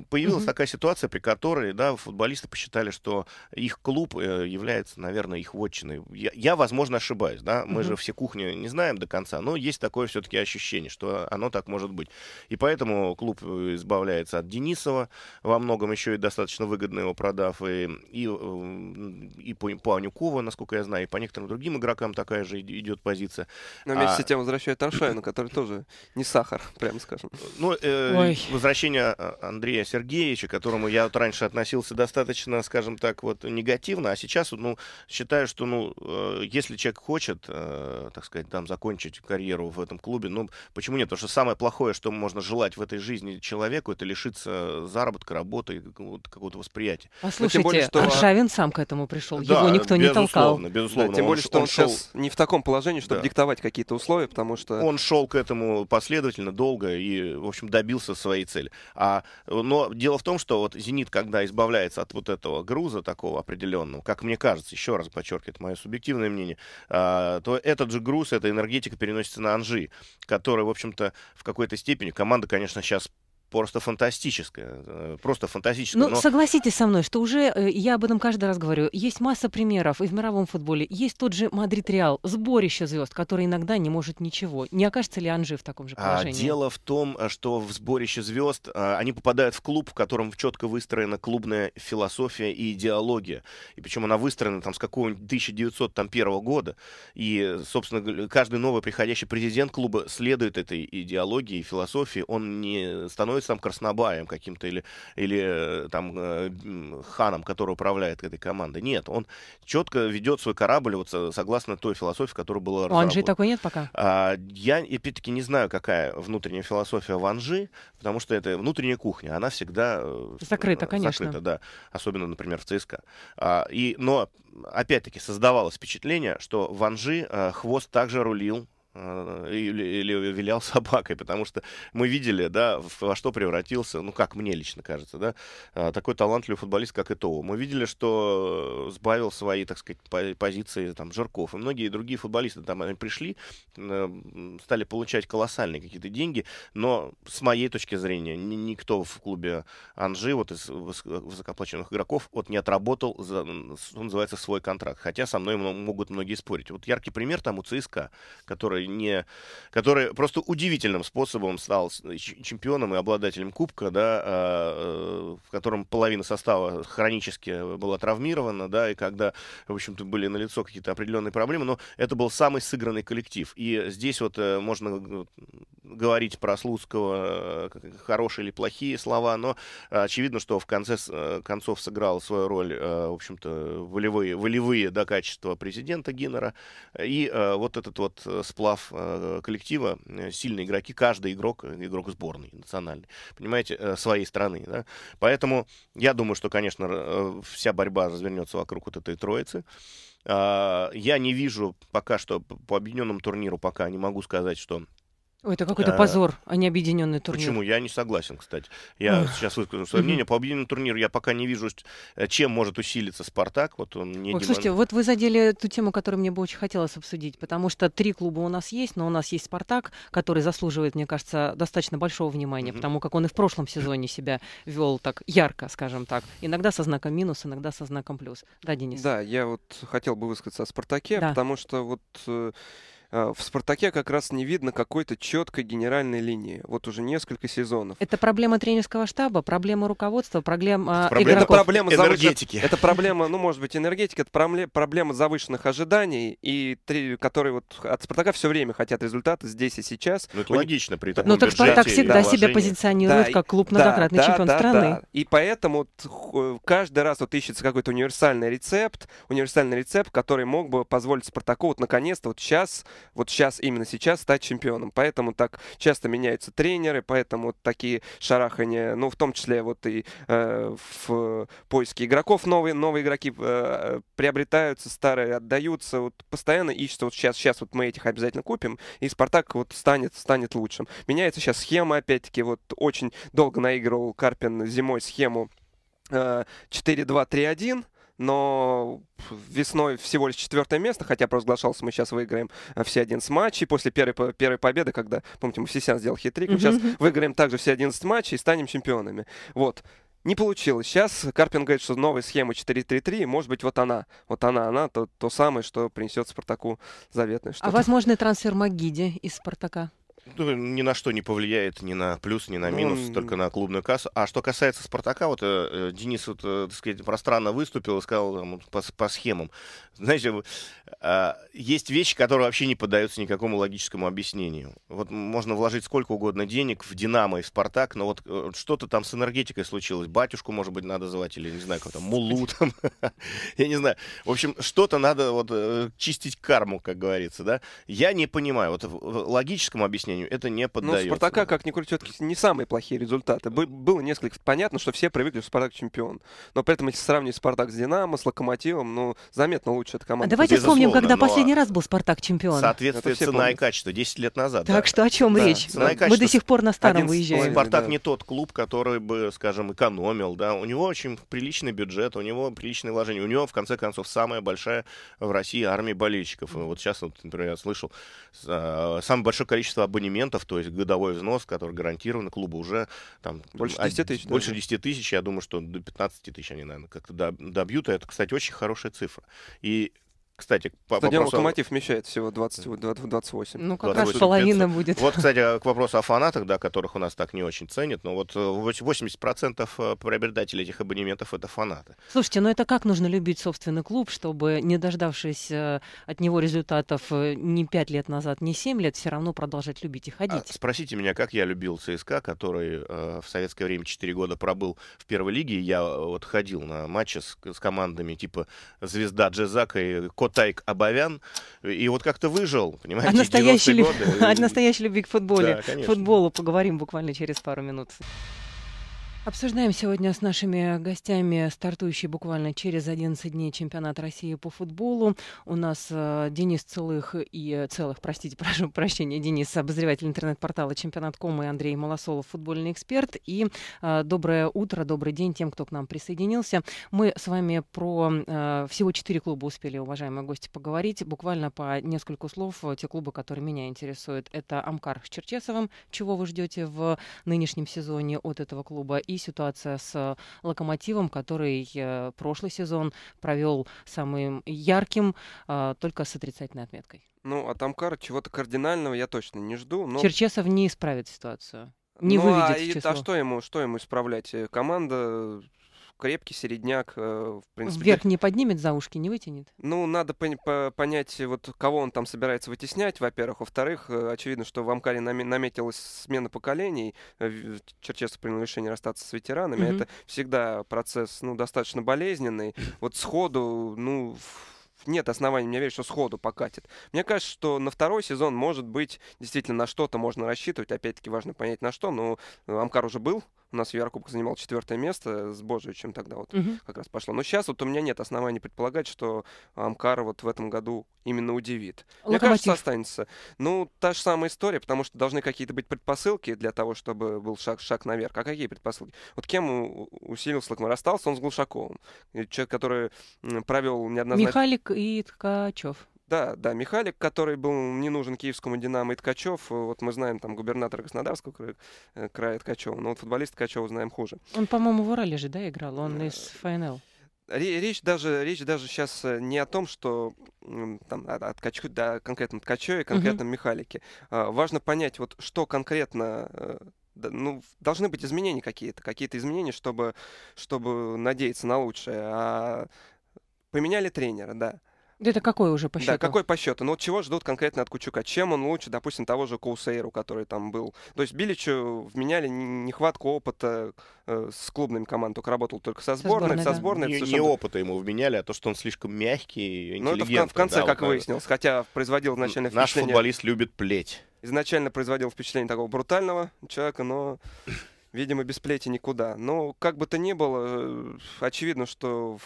[SPEAKER 2] появилась угу. такая ситуация, при которой да, футболисты посчитали, что их клуб э, является, наверное, их вотчиной. Я, я возможно, ошибаюсь, да, мы угу. же все кухни не знаем до конца, но есть такое все-таки ощущение, что оно так может быть. И поэтому клуб э, избавляется от Денисова, во многом еще и достаточно выгодно его продав, и и, э, и, по, по Анюкова, насколько я знаю, и по некоторым другим игрокам такая же идет позиция. Но вместе а... с тем возвращают Аншайна, который тоже не сахар, [laughs] прямо скажем. Ну, э, возвращение э, Андрея Сергеевича, к которому я вот раньше относился достаточно, скажем так, вот негативно, а сейчас, ну, считаю, что, ну, э, если человек хочет, э, так сказать, там, закончить карьеру в этом клубе, ну, почему нет? Потому что самое плохое, что можно желать в этой жизни человеку, это лишиться заработка, работы, вот какого-то восприятия. Послушайте, а ну, более, что... Аршавин
[SPEAKER 1] сам к этому пришел, да, его никто не толкал. Безусловно, да, Тем он, более, что он, он шел... сейчас
[SPEAKER 2] не в таком положении, чтобы да. диктовать какие-то условия, потому что... Он шел к этому последовательно, долго и, в общем, добился своей цели. А, но дело в том, что вот «Зенит», когда избавляется от вот этого груза такого определенного, как мне кажется, еще раз подчеркиваю, это мое субъективное мнение, а, то этот же груз, эта энергетика переносится на Анжи, который, в общем-то, в какой-то степени команда, конечно, сейчас просто фантастическое. Э, просто фантастическое. Ну, но... согласитесь
[SPEAKER 1] со мной, что уже, э, я об этом каждый раз говорю, есть масса примеров и в мировом футболе. Есть тот же Мадрид Реал, сборище звезд, который иногда не может ничего. Не окажется ли Анжи в таком же а положении? А, дело
[SPEAKER 2] в том, э, что в сборище звезд а, они попадают в клуб, в котором четко выстроена клубная философия и идеология. И причем она выстроена там с какого-нибудь 1901 года. И, собственно, каждый новый приходящий президент клуба следует этой идеологии и философии. Он не становится становится там краснобаем каким-то или, или э, там э, ханом, который управляет этой командой. Нет, он четко ведет свой корабль вот согласно той философии, которая была У Анжи такой нет пока? А, я, опять-таки, не знаю, какая внутренняя философия в Анжи, потому что это внутренняя кухня, она всегда... Э, закрыта, конечно. Закрыта, да. Особенно, например, в ЦСКА. А, и, но, опять-таки, создавалось впечатление, что в Анжи а, хвост также рулил Э, или, или вилял собакой, потому что мы видели, да, во что превратился, ну, как мне лично кажется, да, э, такой талантливый футболист, как Итоу. Мы видели, что сбавил свои, так сказать, позиции, там, Жирков, и многие другие футболисты, там, они пришли, э, стали получать колоссальные какие-то деньги, но, с моей точки зрения, никто в клубе Анжи, вот из высокооплачиваемых игроков, вот не отработал, за, что называется, свой контракт, хотя со мной могут многие спорить. Вот яркий пример там у ЦСКА, который который, не, который просто удивительным способом стал э, чемпионом и обладателем Кубка, да, а, э, в котором половина состава хронически была травмирована, да, и когда, в общем-то, были налицо какие-то определенные проблемы, но это был самый сыгранный коллектив. И здесь вот э, можно говорить про Слуцкого э, хорошие или плохие слова, но очевидно, что в конце э, концов сыграл свою роль, э, в общем-то, волевые, волевые да, качества президента Гиннера. И вот этот вот сплав глав э, коллектива, э, сильные игроки, каждый игрок, э, игрок сборной национальный, понимаете, своей страны. Да? Поэтому я думаю, что, конечно, вся борьба развернется вокруг вот этой троицы. А, я не вижу пока что по объединенному турниру, пока не могу сказать, что Ой, это какой-то э, позор,
[SPEAKER 1] а не объединенный турнир. Почему?
[SPEAKER 2] Я не согласен, кстати. Я Эх. сейчас выскажу свое мнение. По объединенному турниру я пока не вижу, э, чем может усилиться «Спартак». Вот он не Ой, слушайте,
[SPEAKER 1] вот вы задели ту тему, которую мне бы очень хотелось обсудить, потому что три клуба у нас есть, но у нас есть «Спартак», который заслуживает, мне кажется, достаточно большого внимания, mm-hmm. потому как он и в прошлом сезоне себя вел так ярко, скажем так. Иногда со знаком минус, иногда со знаком плюс. Да, Денис?
[SPEAKER 3] Да, я вот хотел бы высказаться о «Спартаке», да. потому что вот э, Э, в «Спартаке» как раз не видно какой-то четкой генеральной линии. Вот уже несколько сезонов.
[SPEAKER 1] Это проблема тренерского штаба, проблема руководства, проблема э, это проблема, игроков. проблема
[SPEAKER 3] энергетики. Это проблема, ну, может быть, энергетики, это проблема завышенных ожиданий, и три, которые вот от «Спартака» все время хотят результаты здесь и сейчас. Ну, это Они... логично при этом. Но ну, так «Спартак» всегда да, себя позиционирует да, как клуб многократный да, чемпион да, страны. Да. И поэтому вот каждый раз вот ищется какой-то универсальный рецепт, универсальный рецепт, который мог бы позволить «Спартаку» вот наконец-то вот сейчас вот сейчас, именно сейчас стать чемпионом. Поэтому так часто меняются тренеры, поэтому такие шарахания, ну, в том числе вот и э, в поиске игроков новые, новые игроки э, приобретаются, старые отдаются, вот постоянно ищется, вот сейчас, сейчас вот мы этих обязательно купим, и Спартак вот станет, станет лучшим. Меняется сейчас схема, опять-таки, вот очень долго наигрывал Карпин зимой схему 4-2-3-1, э, но весной всего лишь четвертое место, хотя провозглашался, мы сейчас выиграем э, все 11 матчей. После первой, первой победы, когда, помните, Мусисян сделал хитрик, мы сейчас выиграем также все 11 матчей и станем чемпионами. Вот. Не получилось. Сейчас Карпин говорит, что новая схема 4-3-3, может быть, вот она. Вот она, она, то, то самое, что принесет Спартаку заветное. А что-то. А
[SPEAKER 1] возможный трансфер Магиди из Спартака?
[SPEAKER 3] ну, ни на что не повлияет, ни на плюс, ни на ну, минус, ну, только на клубную кассу.
[SPEAKER 2] А что касается Спартака, вот э, э, Денис, вот, э, так сказать, пространно выступил и сказал там, по, по схемам. Знаете, э, а, есть вещи, которые вообще не поддаются никакому логическому объяснению. Вот можно вложить сколько угодно денег в «Динамо» и в «Спартак», но вот э, что-то там с энергетикой случилось. Батюшку, может быть, надо звать, или, не знаю, как там, Мулу [laughs] там. Я не знаю. В общем, что-то надо вот э, чистить карму, как говорится, да. Я не понимаю. Вот в логическом объяснении сожалению, это не ну, поддается. Ну, Спартака,
[SPEAKER 3] как ни крути, все-таки не самые плохие результаты. Было несколько... Понятно, что все привыкли, что Спартак чемпион. Но при этом, если сравнивать Спартак с Динамо, с Локомотивом, ну, заметно лучше эта команда. А давайте Безусловно, вспомним, когда но... последний
[SPEAKER 1] раз был Спартак чемпион. Соответствие цена
[SPEAKER 3] помнят. и качество.
[SPEAKER 2] 10 лет назад. Так да. что о чем да. речь? Цена да. Мы до сих пор на старом выезжаем. Спартак да. не тот клуб, который бы, скажем, экономил. Да? У него очень приличный бюджет, у него приличные вложения, У него, в конце концов, самая большая в России армия болельщиков. вот сейчас, вот, например, я слышал, а, самое большое количество абонементов, то есть годовой взнос, который гарантирован клубу уже там, больше, там, 10 тысяч, больше да. 10 тысяч, я думаю, что до 15 тысяч они, наверное, как-то добьют. А это, кстати, очень хорошая цифра. И кстати, по Стадион вопросу... «Локомотив»
[SPEAKER 3] вмещает всего 20, 28. Ну, как 28, раз
[SPEAKER 2] половина будет. Вот, кстати, [laughs] к вопросу о фанатах, да, которых у нас так не очень ценят. Но вот 80% э, э, приобретателей этих абонементов — это фанаты.
[SPEAKER 1] Слушайте, ну это как нужно любить собственный клуб, чтобы, не дождавшись э, от него результатов ни 5 лет назад, ни 7 лет, все равно продолжать любить и ходить? А,
[SPEAKER 2] спросите меня, как я любил ЦСКА, который э, в советское время 4 года пробыл в первой лиге. Я вот ходил на матчи с, с командами типа «Звезда», Джезака и «Кот Тайк Абовян, и вот как-то выжил, понимаете, а настоящий, годы. [laughs] О настоящей любви к футболе. Да, конечно.
[SPEAKER 1] Футболу поговорим буквально через пару минут. Обсуждаем сегодня с нашими гостями стартующий буквально через 11 дней чемпионат России по футболу. У нас э, Денис Целых и э, Целых, простите, [laughs] прошу прощения, Денис, обозреватель интернет-портала Чемпионат.ком и Андрей Малосолов, футбольный эксперт. И э, доброе утро, добрый день тем, кто к нам присоединился. Мы с вами про э, всего четыре клуба успели, уважаемые гости, поговорить. Буквально по нескольку слов те клубы, которые меня интересуют. Это Амкар с Черчесовым, чего вы ждете в нынешнем сезоне от этого клуба, и ситуация с Локомотивом, который э, прошлый сезон провел самым ярким, а, только с отрицательной отметкой.
[SPEAKER 3] Ну, а Тамкар чего-то кардинального я точно не жду. Но... Черчесов
[SPEAKER 1] не исправит ситуацию не ну, а выведет а, в А что
[SPEAKER 3] ему, что ему исправлять? Э, команда крепкий середняк, э, в принципе. Вверх
[SPEAKER 1] не поднимет за ушки, не вытянет.
[SPEAKER 3] Ну, надо пон по понять, вот кого он там собирается вытеснять, во-первых. Во-вторых, э, очевидно, что в Амкаре наме наметилась смена поколений. Э, Черчесов принял решение расстаться с ветеранами. Mm-hmm. Это всегда процесс, ну, достаточно болезненный. Вот сходу, ну, нет оснований мне верить, что сходу покатит. Мне кажется, что на второй сезон, может быть, действительно на что-то можно рассчитывать. Опять-таки важно понять на что, но Амкар уже был у нас Еврокубок занимал четвертое место с Божией, чем тогда вот угу. как раз пошло. Но сейчас вот у меня нет оснований предполагать, что Амкар вот в этом году именно удивит. Локомотив. Мне кажется, останется. Ну, та же самая история, потому что должны какие-то быть предпосылки для того, чтобы был шаг, шаг наверх. А какие предпосылки? Вот кем усилился Лакмар? Остался он с Глушаковым. Человек, который провел неоднозначно...
[SPEAKER 1] Михалик и Ткачев.
[SPEAKER 3] Да, да, Михалик, который был не нужен киевскому «Динамо» и Ткачев. Э, вот мы знаем там губернатора Краснодарского края, э, края Ткачева, но вот футболист Ткачева знаем хуже.
[SPEAKER 1] Он, по-моему, в Урале же, да, играл? Он э, из ФНЛ
[SPEAKER 3] речь даже, речь даже сейчас не о том, что там, а, от о ткачу, да, конкретном ткаче и конкретном uh-huh. мехалике. А, важно понять, вот что конкретно ну, должны быть изменения какие-то, какие-то изменения, чтобы, чтобы надеяться на лучшее. А поменяли тренера, да.
[SPEAKER 1] Это какой уже по счету? Да, какой
[SPEAKER 3] по счету. Ну, чего ждут конкретно от Кучука? Чем он лучше, допустим, того же Коусейру, который там был? То есть Биличу вменяли нехватку опыта э, с клубными командами, только работал только со сборной. Со сборной, со сборной да. не, совершенно... не
[SPEAKER 2] опыта ему вменяли, а то, что он слишком мягкий и Ну, это в, в конце, да, как вот, выяснилось, хотя производил изначально Наш впечатление... футболист любит плеть.
[SPEAKER 3] Изначально производил впечатление такого брутального человека, но видимо, без плети никуда. Но как бы то ни было, э, очевидно, что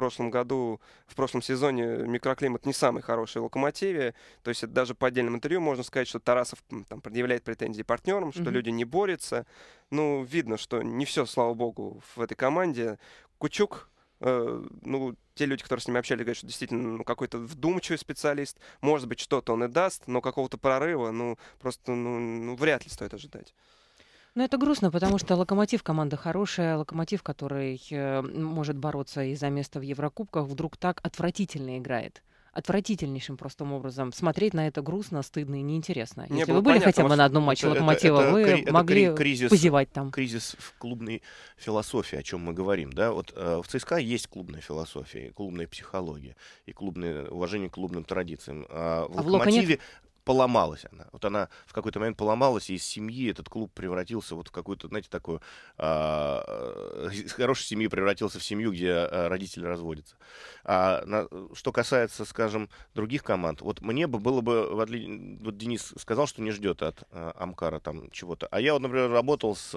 [SPEAKER 3] прошлом году, в прошлом сезоне микроклимат не самый хороший в «Локомотиве». То есть это даже по отдельным интервью можно сказать, что Тарасов там, предъявляет претензии партнерам, что mm-hmm. люди не борются. Ну, видно, что не все, слава богу, в этой команде. Кучук, э, ну, те люди, которые с ними общались, говорят, что действительно ну, какой-то вдумчивый специалист. Может быть, что-то он и даст, но какого-то прорыва, ну, просто ну, ну, вряд ли стоит ожидать.
[SPEAKER 1] Ну, это грустно, потому что «Локомотив» команда хорошая, «Локомотив», который э, может бороться и за место в Еврокубках, вдруг так отвратительно играет отвратительнейшим простым образом. Смотреть на это грустно, стыдно и неинтересно. Мне Если вы были хотя бы на одном матче это, Локомотива, это, это, вы кри- могли это кризис, позевать
[SPEAKER 2] там. Кризис в клубной философии, о чем мы говорим. Да? Вот, э, в ЦСКА есть клубная философия, клубная психология и клубное, уважение к клубным традициям. А в а Локомотиве в поломалась она. Вот она в какой-то момент поломалась, и из семьи этот клуб превратился вот в какую-то, знаете, такую... А, э, из хорошей семьи превратился в семью, где э, родители разводятся. А на, что касается, скажем, других команд, вот мне бы было бы... Вот Денис сказал, что не ждет от э, Амкара там чего-то. А я вот, например, работал с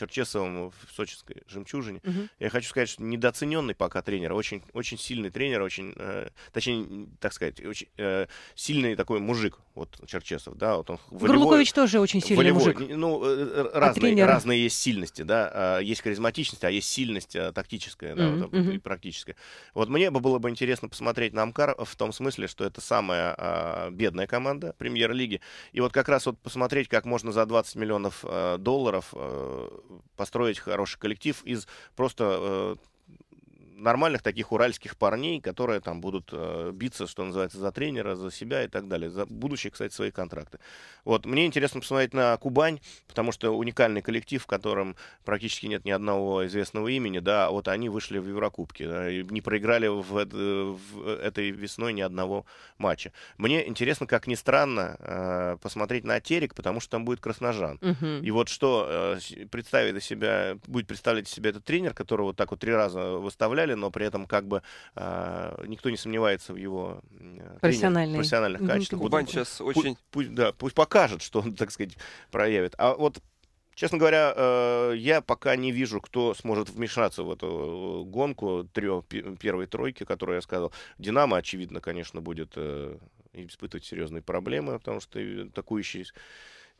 [SPEAKER 2] Черчесовым в сочинской «Жемчужине». Угу. Я хочу сказать, что недооцененный пока тренер, очень, очень сильный тренер, очень, э, точнее, так сказать, очень, э, сильный такой мужик, вот Черчесов, да, вот он волевой, тоже очень сильный волевой, мужик. Ну, э, э разные, а разные есть сильности, да, э, есть харизматичность, а есть сильность э, тактическая, да, угу, вот, и практическая. Вот мне бы было бы интересно посмотреть на Амкар в том смысле, что это самая э, бедная команда премьер-лиги, и вот как раз вот посмотреть, как можно за 20 миллионов э, долларов э, построить хороший коллектив из просто э, нормальных таких уральских парней, которые там будут э, биться, что называется, за тренера, за себя и так далее, за будущие, кстати, свои контракты. Вот, мне интересно посмотреть на Кубань, потому что уникальный коллектив, в котором практически нет ни одного известного имени, да, а вот они вышли в Еврокубке, да, э, и не проиграли в, в этой весной ни одного матча. Мне интересно, как ни странно, э, посмотреть на Терек, потому что там будет Красножан. Угу. И вот что э, представит из себя, будет представлять из себя этот тренер, которого вот так вот три раза выставляли, далее, но при этом как бы э, никто не сомневается в его э, профессиональных, профессиональных качествах. Кубань вот, сейчас пусть, очень... Пусть, да, пусть покажет, что он, [laughs] так сказать, проявит. А вот Честно говоря, э, я пока не вижу, кто сможет вмешаться в эту э, гонку трех, первой тройки, которую я сказал. Динамо, очевидно, конечно, будет э, испытывать серьезные проблемы, потому что атакующий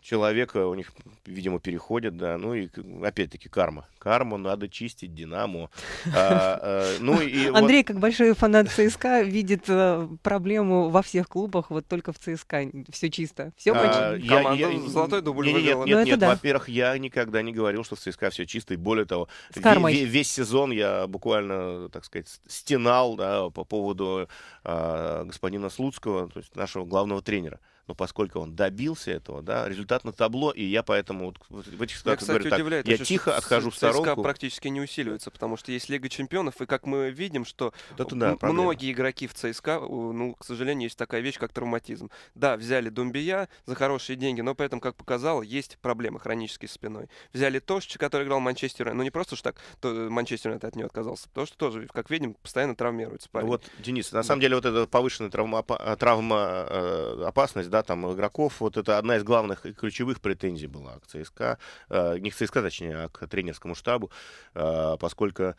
[SPEAKER 2] человека, у них, видимо, переходит, да, ну и опять-таки карма. Карму надо чистить, Динамо. [laughs] А, а, ну, и Андрей, вот...
[SPEAKER 1] как большой фанат ЦСКА, видит э, проблему во всех клубах, вот только в ЦСКА все чисто. Все
[SPEAKER 2] а, Я, я, золотой дубль Нет, нет, ну, нет, нет во-первых, я никогда не говорил, что в ЦСКА все чисто, и более того, весь сезон я буквально, так сказать, стенал да, по поводу э, господина Слуцкого, то есть нашего главного тренера но поскольку он добился этого, да, результат на табло, и я поэтому вот в этих ситуациях я, кстати, говорю удивляет, так, я тихо отхожу в сторонку. ЦСКА
[SPEAKER 3] практически не усиливается, потому что есть Лига Чемпионов, и как мы видим, что да, туда, многие игроки в ЦСКА, ну, к сожалению, есть такая вещь, как травматизм. Да, взяли Думбия за хорошие деньги, но при этом, как показало, есть проблемы хронические с спиной. Взяли Тошича, который играл в Манчестере, ну, не просто что так, то э, Манчестер это от него отказался, потому что тоже, как видим, постоянно травмируется парень. вот, Денис, на да. самом деле
[SPEAKER 2] вот эта повышенная травма, э, травма э, опасность, да, ЦСКА, там, игроков. Вот это одна из главных и ключевых претензий была к ЦСКА, э, не к ЦСКА, точнее, а к тренерскому штабу, э, поскольку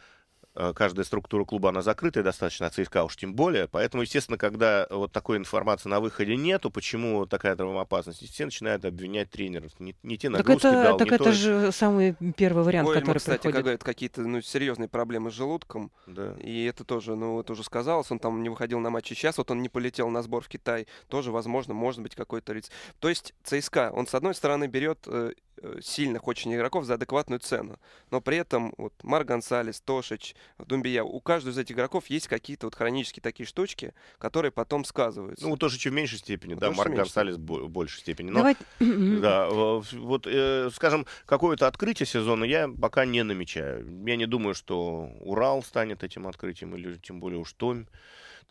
[SPEAKER 2] Э, каждая структура клуба, она закрытая достаточно, а ЦСКА уж тем более. Поэтому, естественно, когда вот такой информации на выходе нету, почему такая травмоопасность,
[SPEAKER 3] все начинают обвинять тренеров. Не, не те нагрузки так это, дал, Так не это то... же самый первый вариант, Гоэль, ну, который кстати, приходит. Как, какие-то ну, серьезные проблемы с желудком. Да. И это тоже, ну, это уже сказалось, он там не выходил на матчи. Сейчас вот он не полетел на сбор в Китай. Тоже, возможно, может быть какой-то... То есть ЦСКА, он, с одной стороны, берет э, Э, сильных очень игроков за адекватную цену. Но при этом вот Мар Гонсалес, Тошич, Думбия, у каждого из этих игроков есть какие-то вот хронические такие штучки, которые потом сказываются.
[SPEAKER 2] Ну, у Тошича в меньшей степени, у да, Мар Гонсалес в большей степени. Но, [clears throat] Да, вот, э, скажем, какое-то открытие сезона я пока не намечаю. Я не думаю, что Урал станет этим открытием, или тем более уж Томь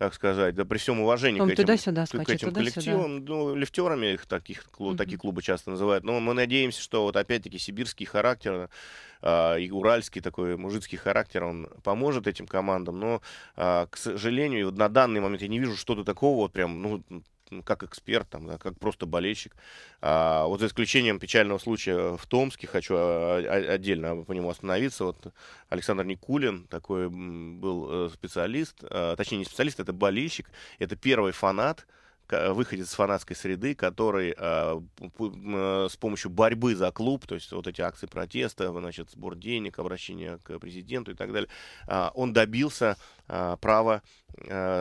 [SPEAKER 2] так сказать, да при всем уважении Он к этим, туда-сюда скачет, к этим туда коллективам, ну, лифтерами их таких, клуб, угу. такие клубы часто называют. Но мы надеемся, что вот опять-таки сибирский характер а, и уральский такой мужицкий характер, он поможет этим командам. Но, а, к сожалению, на данный момент я не вижу что-то такого вот прям, ну, как эксперт, там, да, э, как просто болельщик. А, вот за исключением печального случая в Томске, хочу а, отдельно по нему остановиться. Вот Александр Никулин, такой был э, специалист, а, точнее не специалист, это болельщик, это первый фанат, выходец из фанатской среды, который а, э, с помощью борьбы за клуб, то есть вот эти акции протеста, значит, сбор денег, обращение к президенту и так далее, э, он добился э, права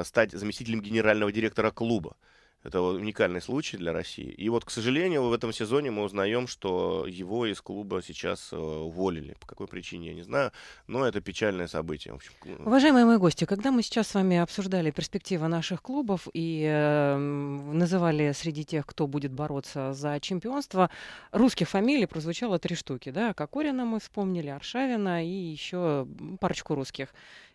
[SPEAKER 2] стать заместителем генерального директора клуба. Это уникальный случай для России. И вот, к сожалению, в этом сезоне мы узнаем, что его из клуба сейчас э, уволили. По какой причине, я не знаю, но это печальное событие. В общем, ну. Уважаемые
[SPEAKER 1] мои гости, когда мы сейчас с вами обсуждали перспективы наших клубов и э, называли среди тех, кто будет бороться за чемпионство, русских фамилий прозвучало три штуки. Да? Кокорина мы вспомнили, Аршавина и еще парочку русских.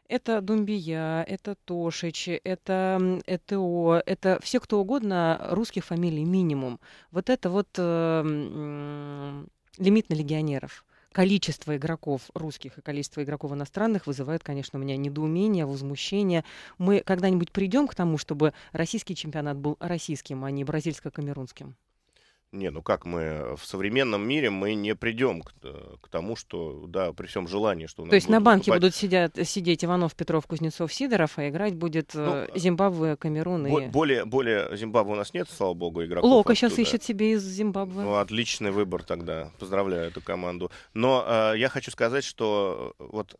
[SPEAKER 1] Это Думбия, это Тошич, это ЭТО, это все кто угодно, русских фамилий минимум. Вот это вот э, лимит на легионеров количество игроков русских и количество игроков иностранных вызывает, конечно, у меня недоумение, возмущение. Мы когда-нибудь придем к тому, чтобы российский чемпионат был российским, а не бразильско-камерунским?
[SPEAKER 2] Не, ну как мы в современном мире мы не придем к, э, к тому, что да, при всем желании, что у нас То есть на банке выступать... будут
[SPEAKER 1] сидят, сидеть Иванов, Петров, Кузнецов, Сидоров, а играть будет э, ну, э, Зимбабве, Камерун и.
[SPEAKER 2] Более, более Зимбабве у нас нет, слава богу, игроков. Лока оттуда. сейчас ищет
[SPEAKER 1] себе из Зимбабве. Ну,
[SPEAKER 2] отличный выбор тогда. Поздравляю эту команду. Но э, я хочу сказать, что вот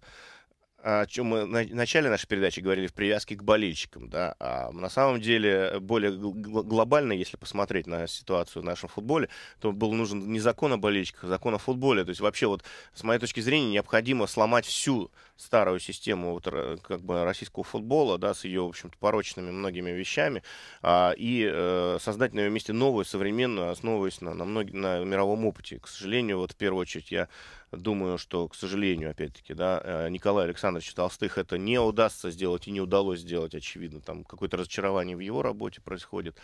[SPEAKER 2] а, о чем мы в начале нашей передачи говорили, в привязке к болельщикам. Да? А на самом деле, более гл- глобально, если посмотреть на ситуацию в нашем футболе, то был нужен не закон о болельщиках, а закон о футболе. То есть вообще вот, с моей точки зрения, необходимо сломать всю старую систему вот, как бы российского футбола, да, с ее, в общем-то, порочными многими вещами, а, и э, создать на ее месте новую, современную, основываясь на, на, многи, на мировом опыте. К сожалению, вот в первую очередь я думаю, что, к сожалению, опять-таки, да, э, Николай Александрович Толстых это не удастся сделать и не удалось сделать, очевидно, там какое-то разочарование в его работе происходит.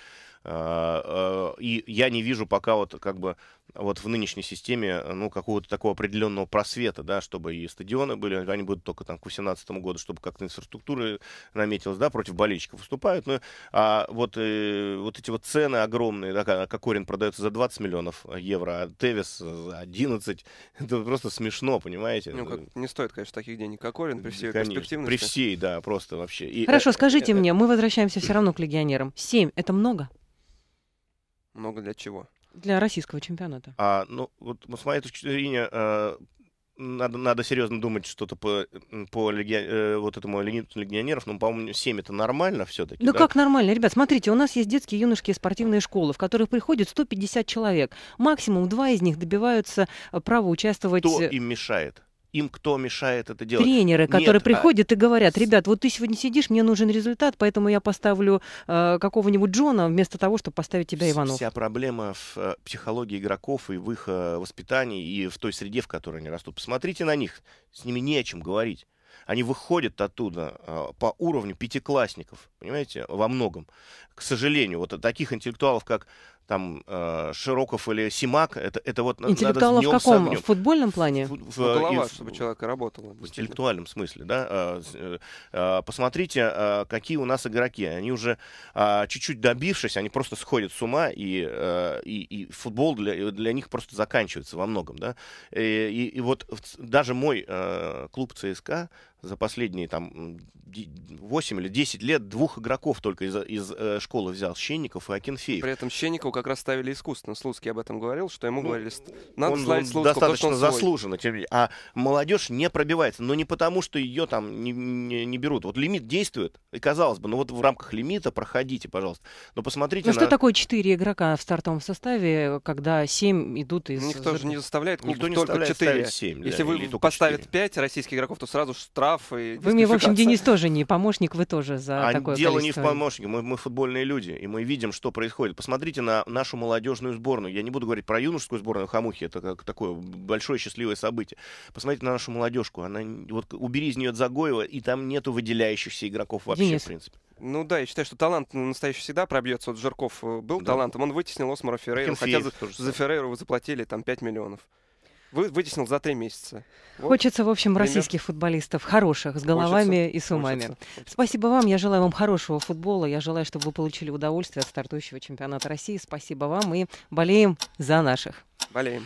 [SPEAKER 2] А, э, и я не вижу пока вот как бы вот в нынешней системе ну, какого-то такого определенного просвета, да, чтобы и стадионы были, они будут только там к 2018 году, чтобы как-то инфраструктура наметилась, да, против болельщиков выступают. Ну, а вот, э, вот эти вот цены огромные, да, Кокорин продается за 20 миллионов евро, а Тевис за 11, [laughs] это просто смешно, понимаете? Ну, как,
[SPEAKER 3] не стоит, конечно, таких денег Кокорин при всей конечно, перспективности. При всей, да, просто вообще. И, Хорошо, скажите э, э,
[SPEAKER 1] мне, мы возвращаемся все равно к легионерам. 7 — это много?
[SPEAKER 3] много для чего.
[SPEAKER 2] Для
[SPEAKER 1] российского чемпионата.
[SPEAKER 2] А, ну, вот с моей точки зрения, э, надо, надо серьезно думать что-то по, по леги... Э, вот этому лимиту легионеров. Ну, по-моему, 7 это нормально все-таки. Ну, да? как
[SPEAKER 1] нормально? Ребят, смотрите, у нас есть детские юношеские спортивные школы, в которых приходит 150 человек. Максимум два из них добиваются э, права участвовать... Кто
[SPEAKER 2] им мешает? им кто мешает это делать. Тренеры, Нет, которые а... приходят и
[SPEAKER 1] говорят, ребят, вот ты сегодня сидишь, мне нужен результат, поэтому я поставлю э, какого-нибудь Джона вместо того, чтобы поставить тебя Иванов. Вся
[SPEAKER 2] проблема в э, психологии игроков и в их э, воспитании, и в той среде, в которой они растут. Посмотрите на них, с ними не о чем говорить. Они выходят оттуда э, по уровню пятиклассников, понимаете, во многом. К сожалению, вот таких интеллектуалов, как там э, Широков или Симак, это, это вот Интеллектуалов надо в каком? В
[SPEAKER 1] футбольном плане? В, в, в голова, в, чтобы
[SPEAKER 2] человек работал. В интеллектуальном смысле, да. Э, э, э, посмотрите, э, какие у нас игроки. Они уже э, чуть-чуть добившись, они просто сходят с ума, и, э, и, и футбол для, для них просто заканчивается во многом, да. И, и, и вот даже мой э, клуб ЦСКА за последние там 8 или 10 лет
[SPEAKER 3] двух игроков только из, из э, школы взял, Щенников и Акинфеев. При этом Щенников, как раз ставили искусственно. Слуцкий об этом говорил, что ему ну, говорили, надо он, ставить Слуцкого, достаточно он заслуженно,
[SPEAKER 2] тем А молодежь не пробивается, но не потому, что ее там не, не, не берут. Вот лимит действует, и казалось бы, ну вот в рамках лимита проходите, пожалуйста. Но посмотрите Ну на... что
[SPEAKER 1] такое четыре игрока в стартовом составе, когда семь идут из... Ну, никто же не заставляет клуб
[SPEAKER 3] Никто не только четыре. 7, да, Если вы поставят пять российских игроков, то сразу штраф и Вы мне, в общем, Денис тоже
[SPEAKER 1] не помощник, вы тоже за а такое дело количество... не в
[SPEAKER 2] помощнике, мы, мы футбольные люди, и мы видим, что происходит. Посмотрите на нашу молодежную сборную. Я не буду говорить про юношескую сборную Хамухи, это как такое большое счастливое событие. Посмотрите на нашу
[SPEAKER 3] молодежку. Она, вот убери из нее Загоева, и там нету выделяющихся игроков вообще, Денис. в принципе. Ну да, я считаю, что талант ну, настоящий всегда пробьется. Вот Жирков э, был да. талантом, он вытеснил Осмара Феррейру, хотя за, за Феррейру вы заплатили там 5 миллионов. Вы, вытеснил за три месяца. Вот. Хочется, в общем, Пример. российских
[SPEAKER 1] футболистов, хороших, с головами хочется, и с умами. Хочется. Спасибо вам, я желаю вам хорошего футбола, я желаю, чтобы вы получили удовольствие от стартующего чемпионата России. Спасибо вам и болеем за наших.
[SPEAKER 3] Болеем.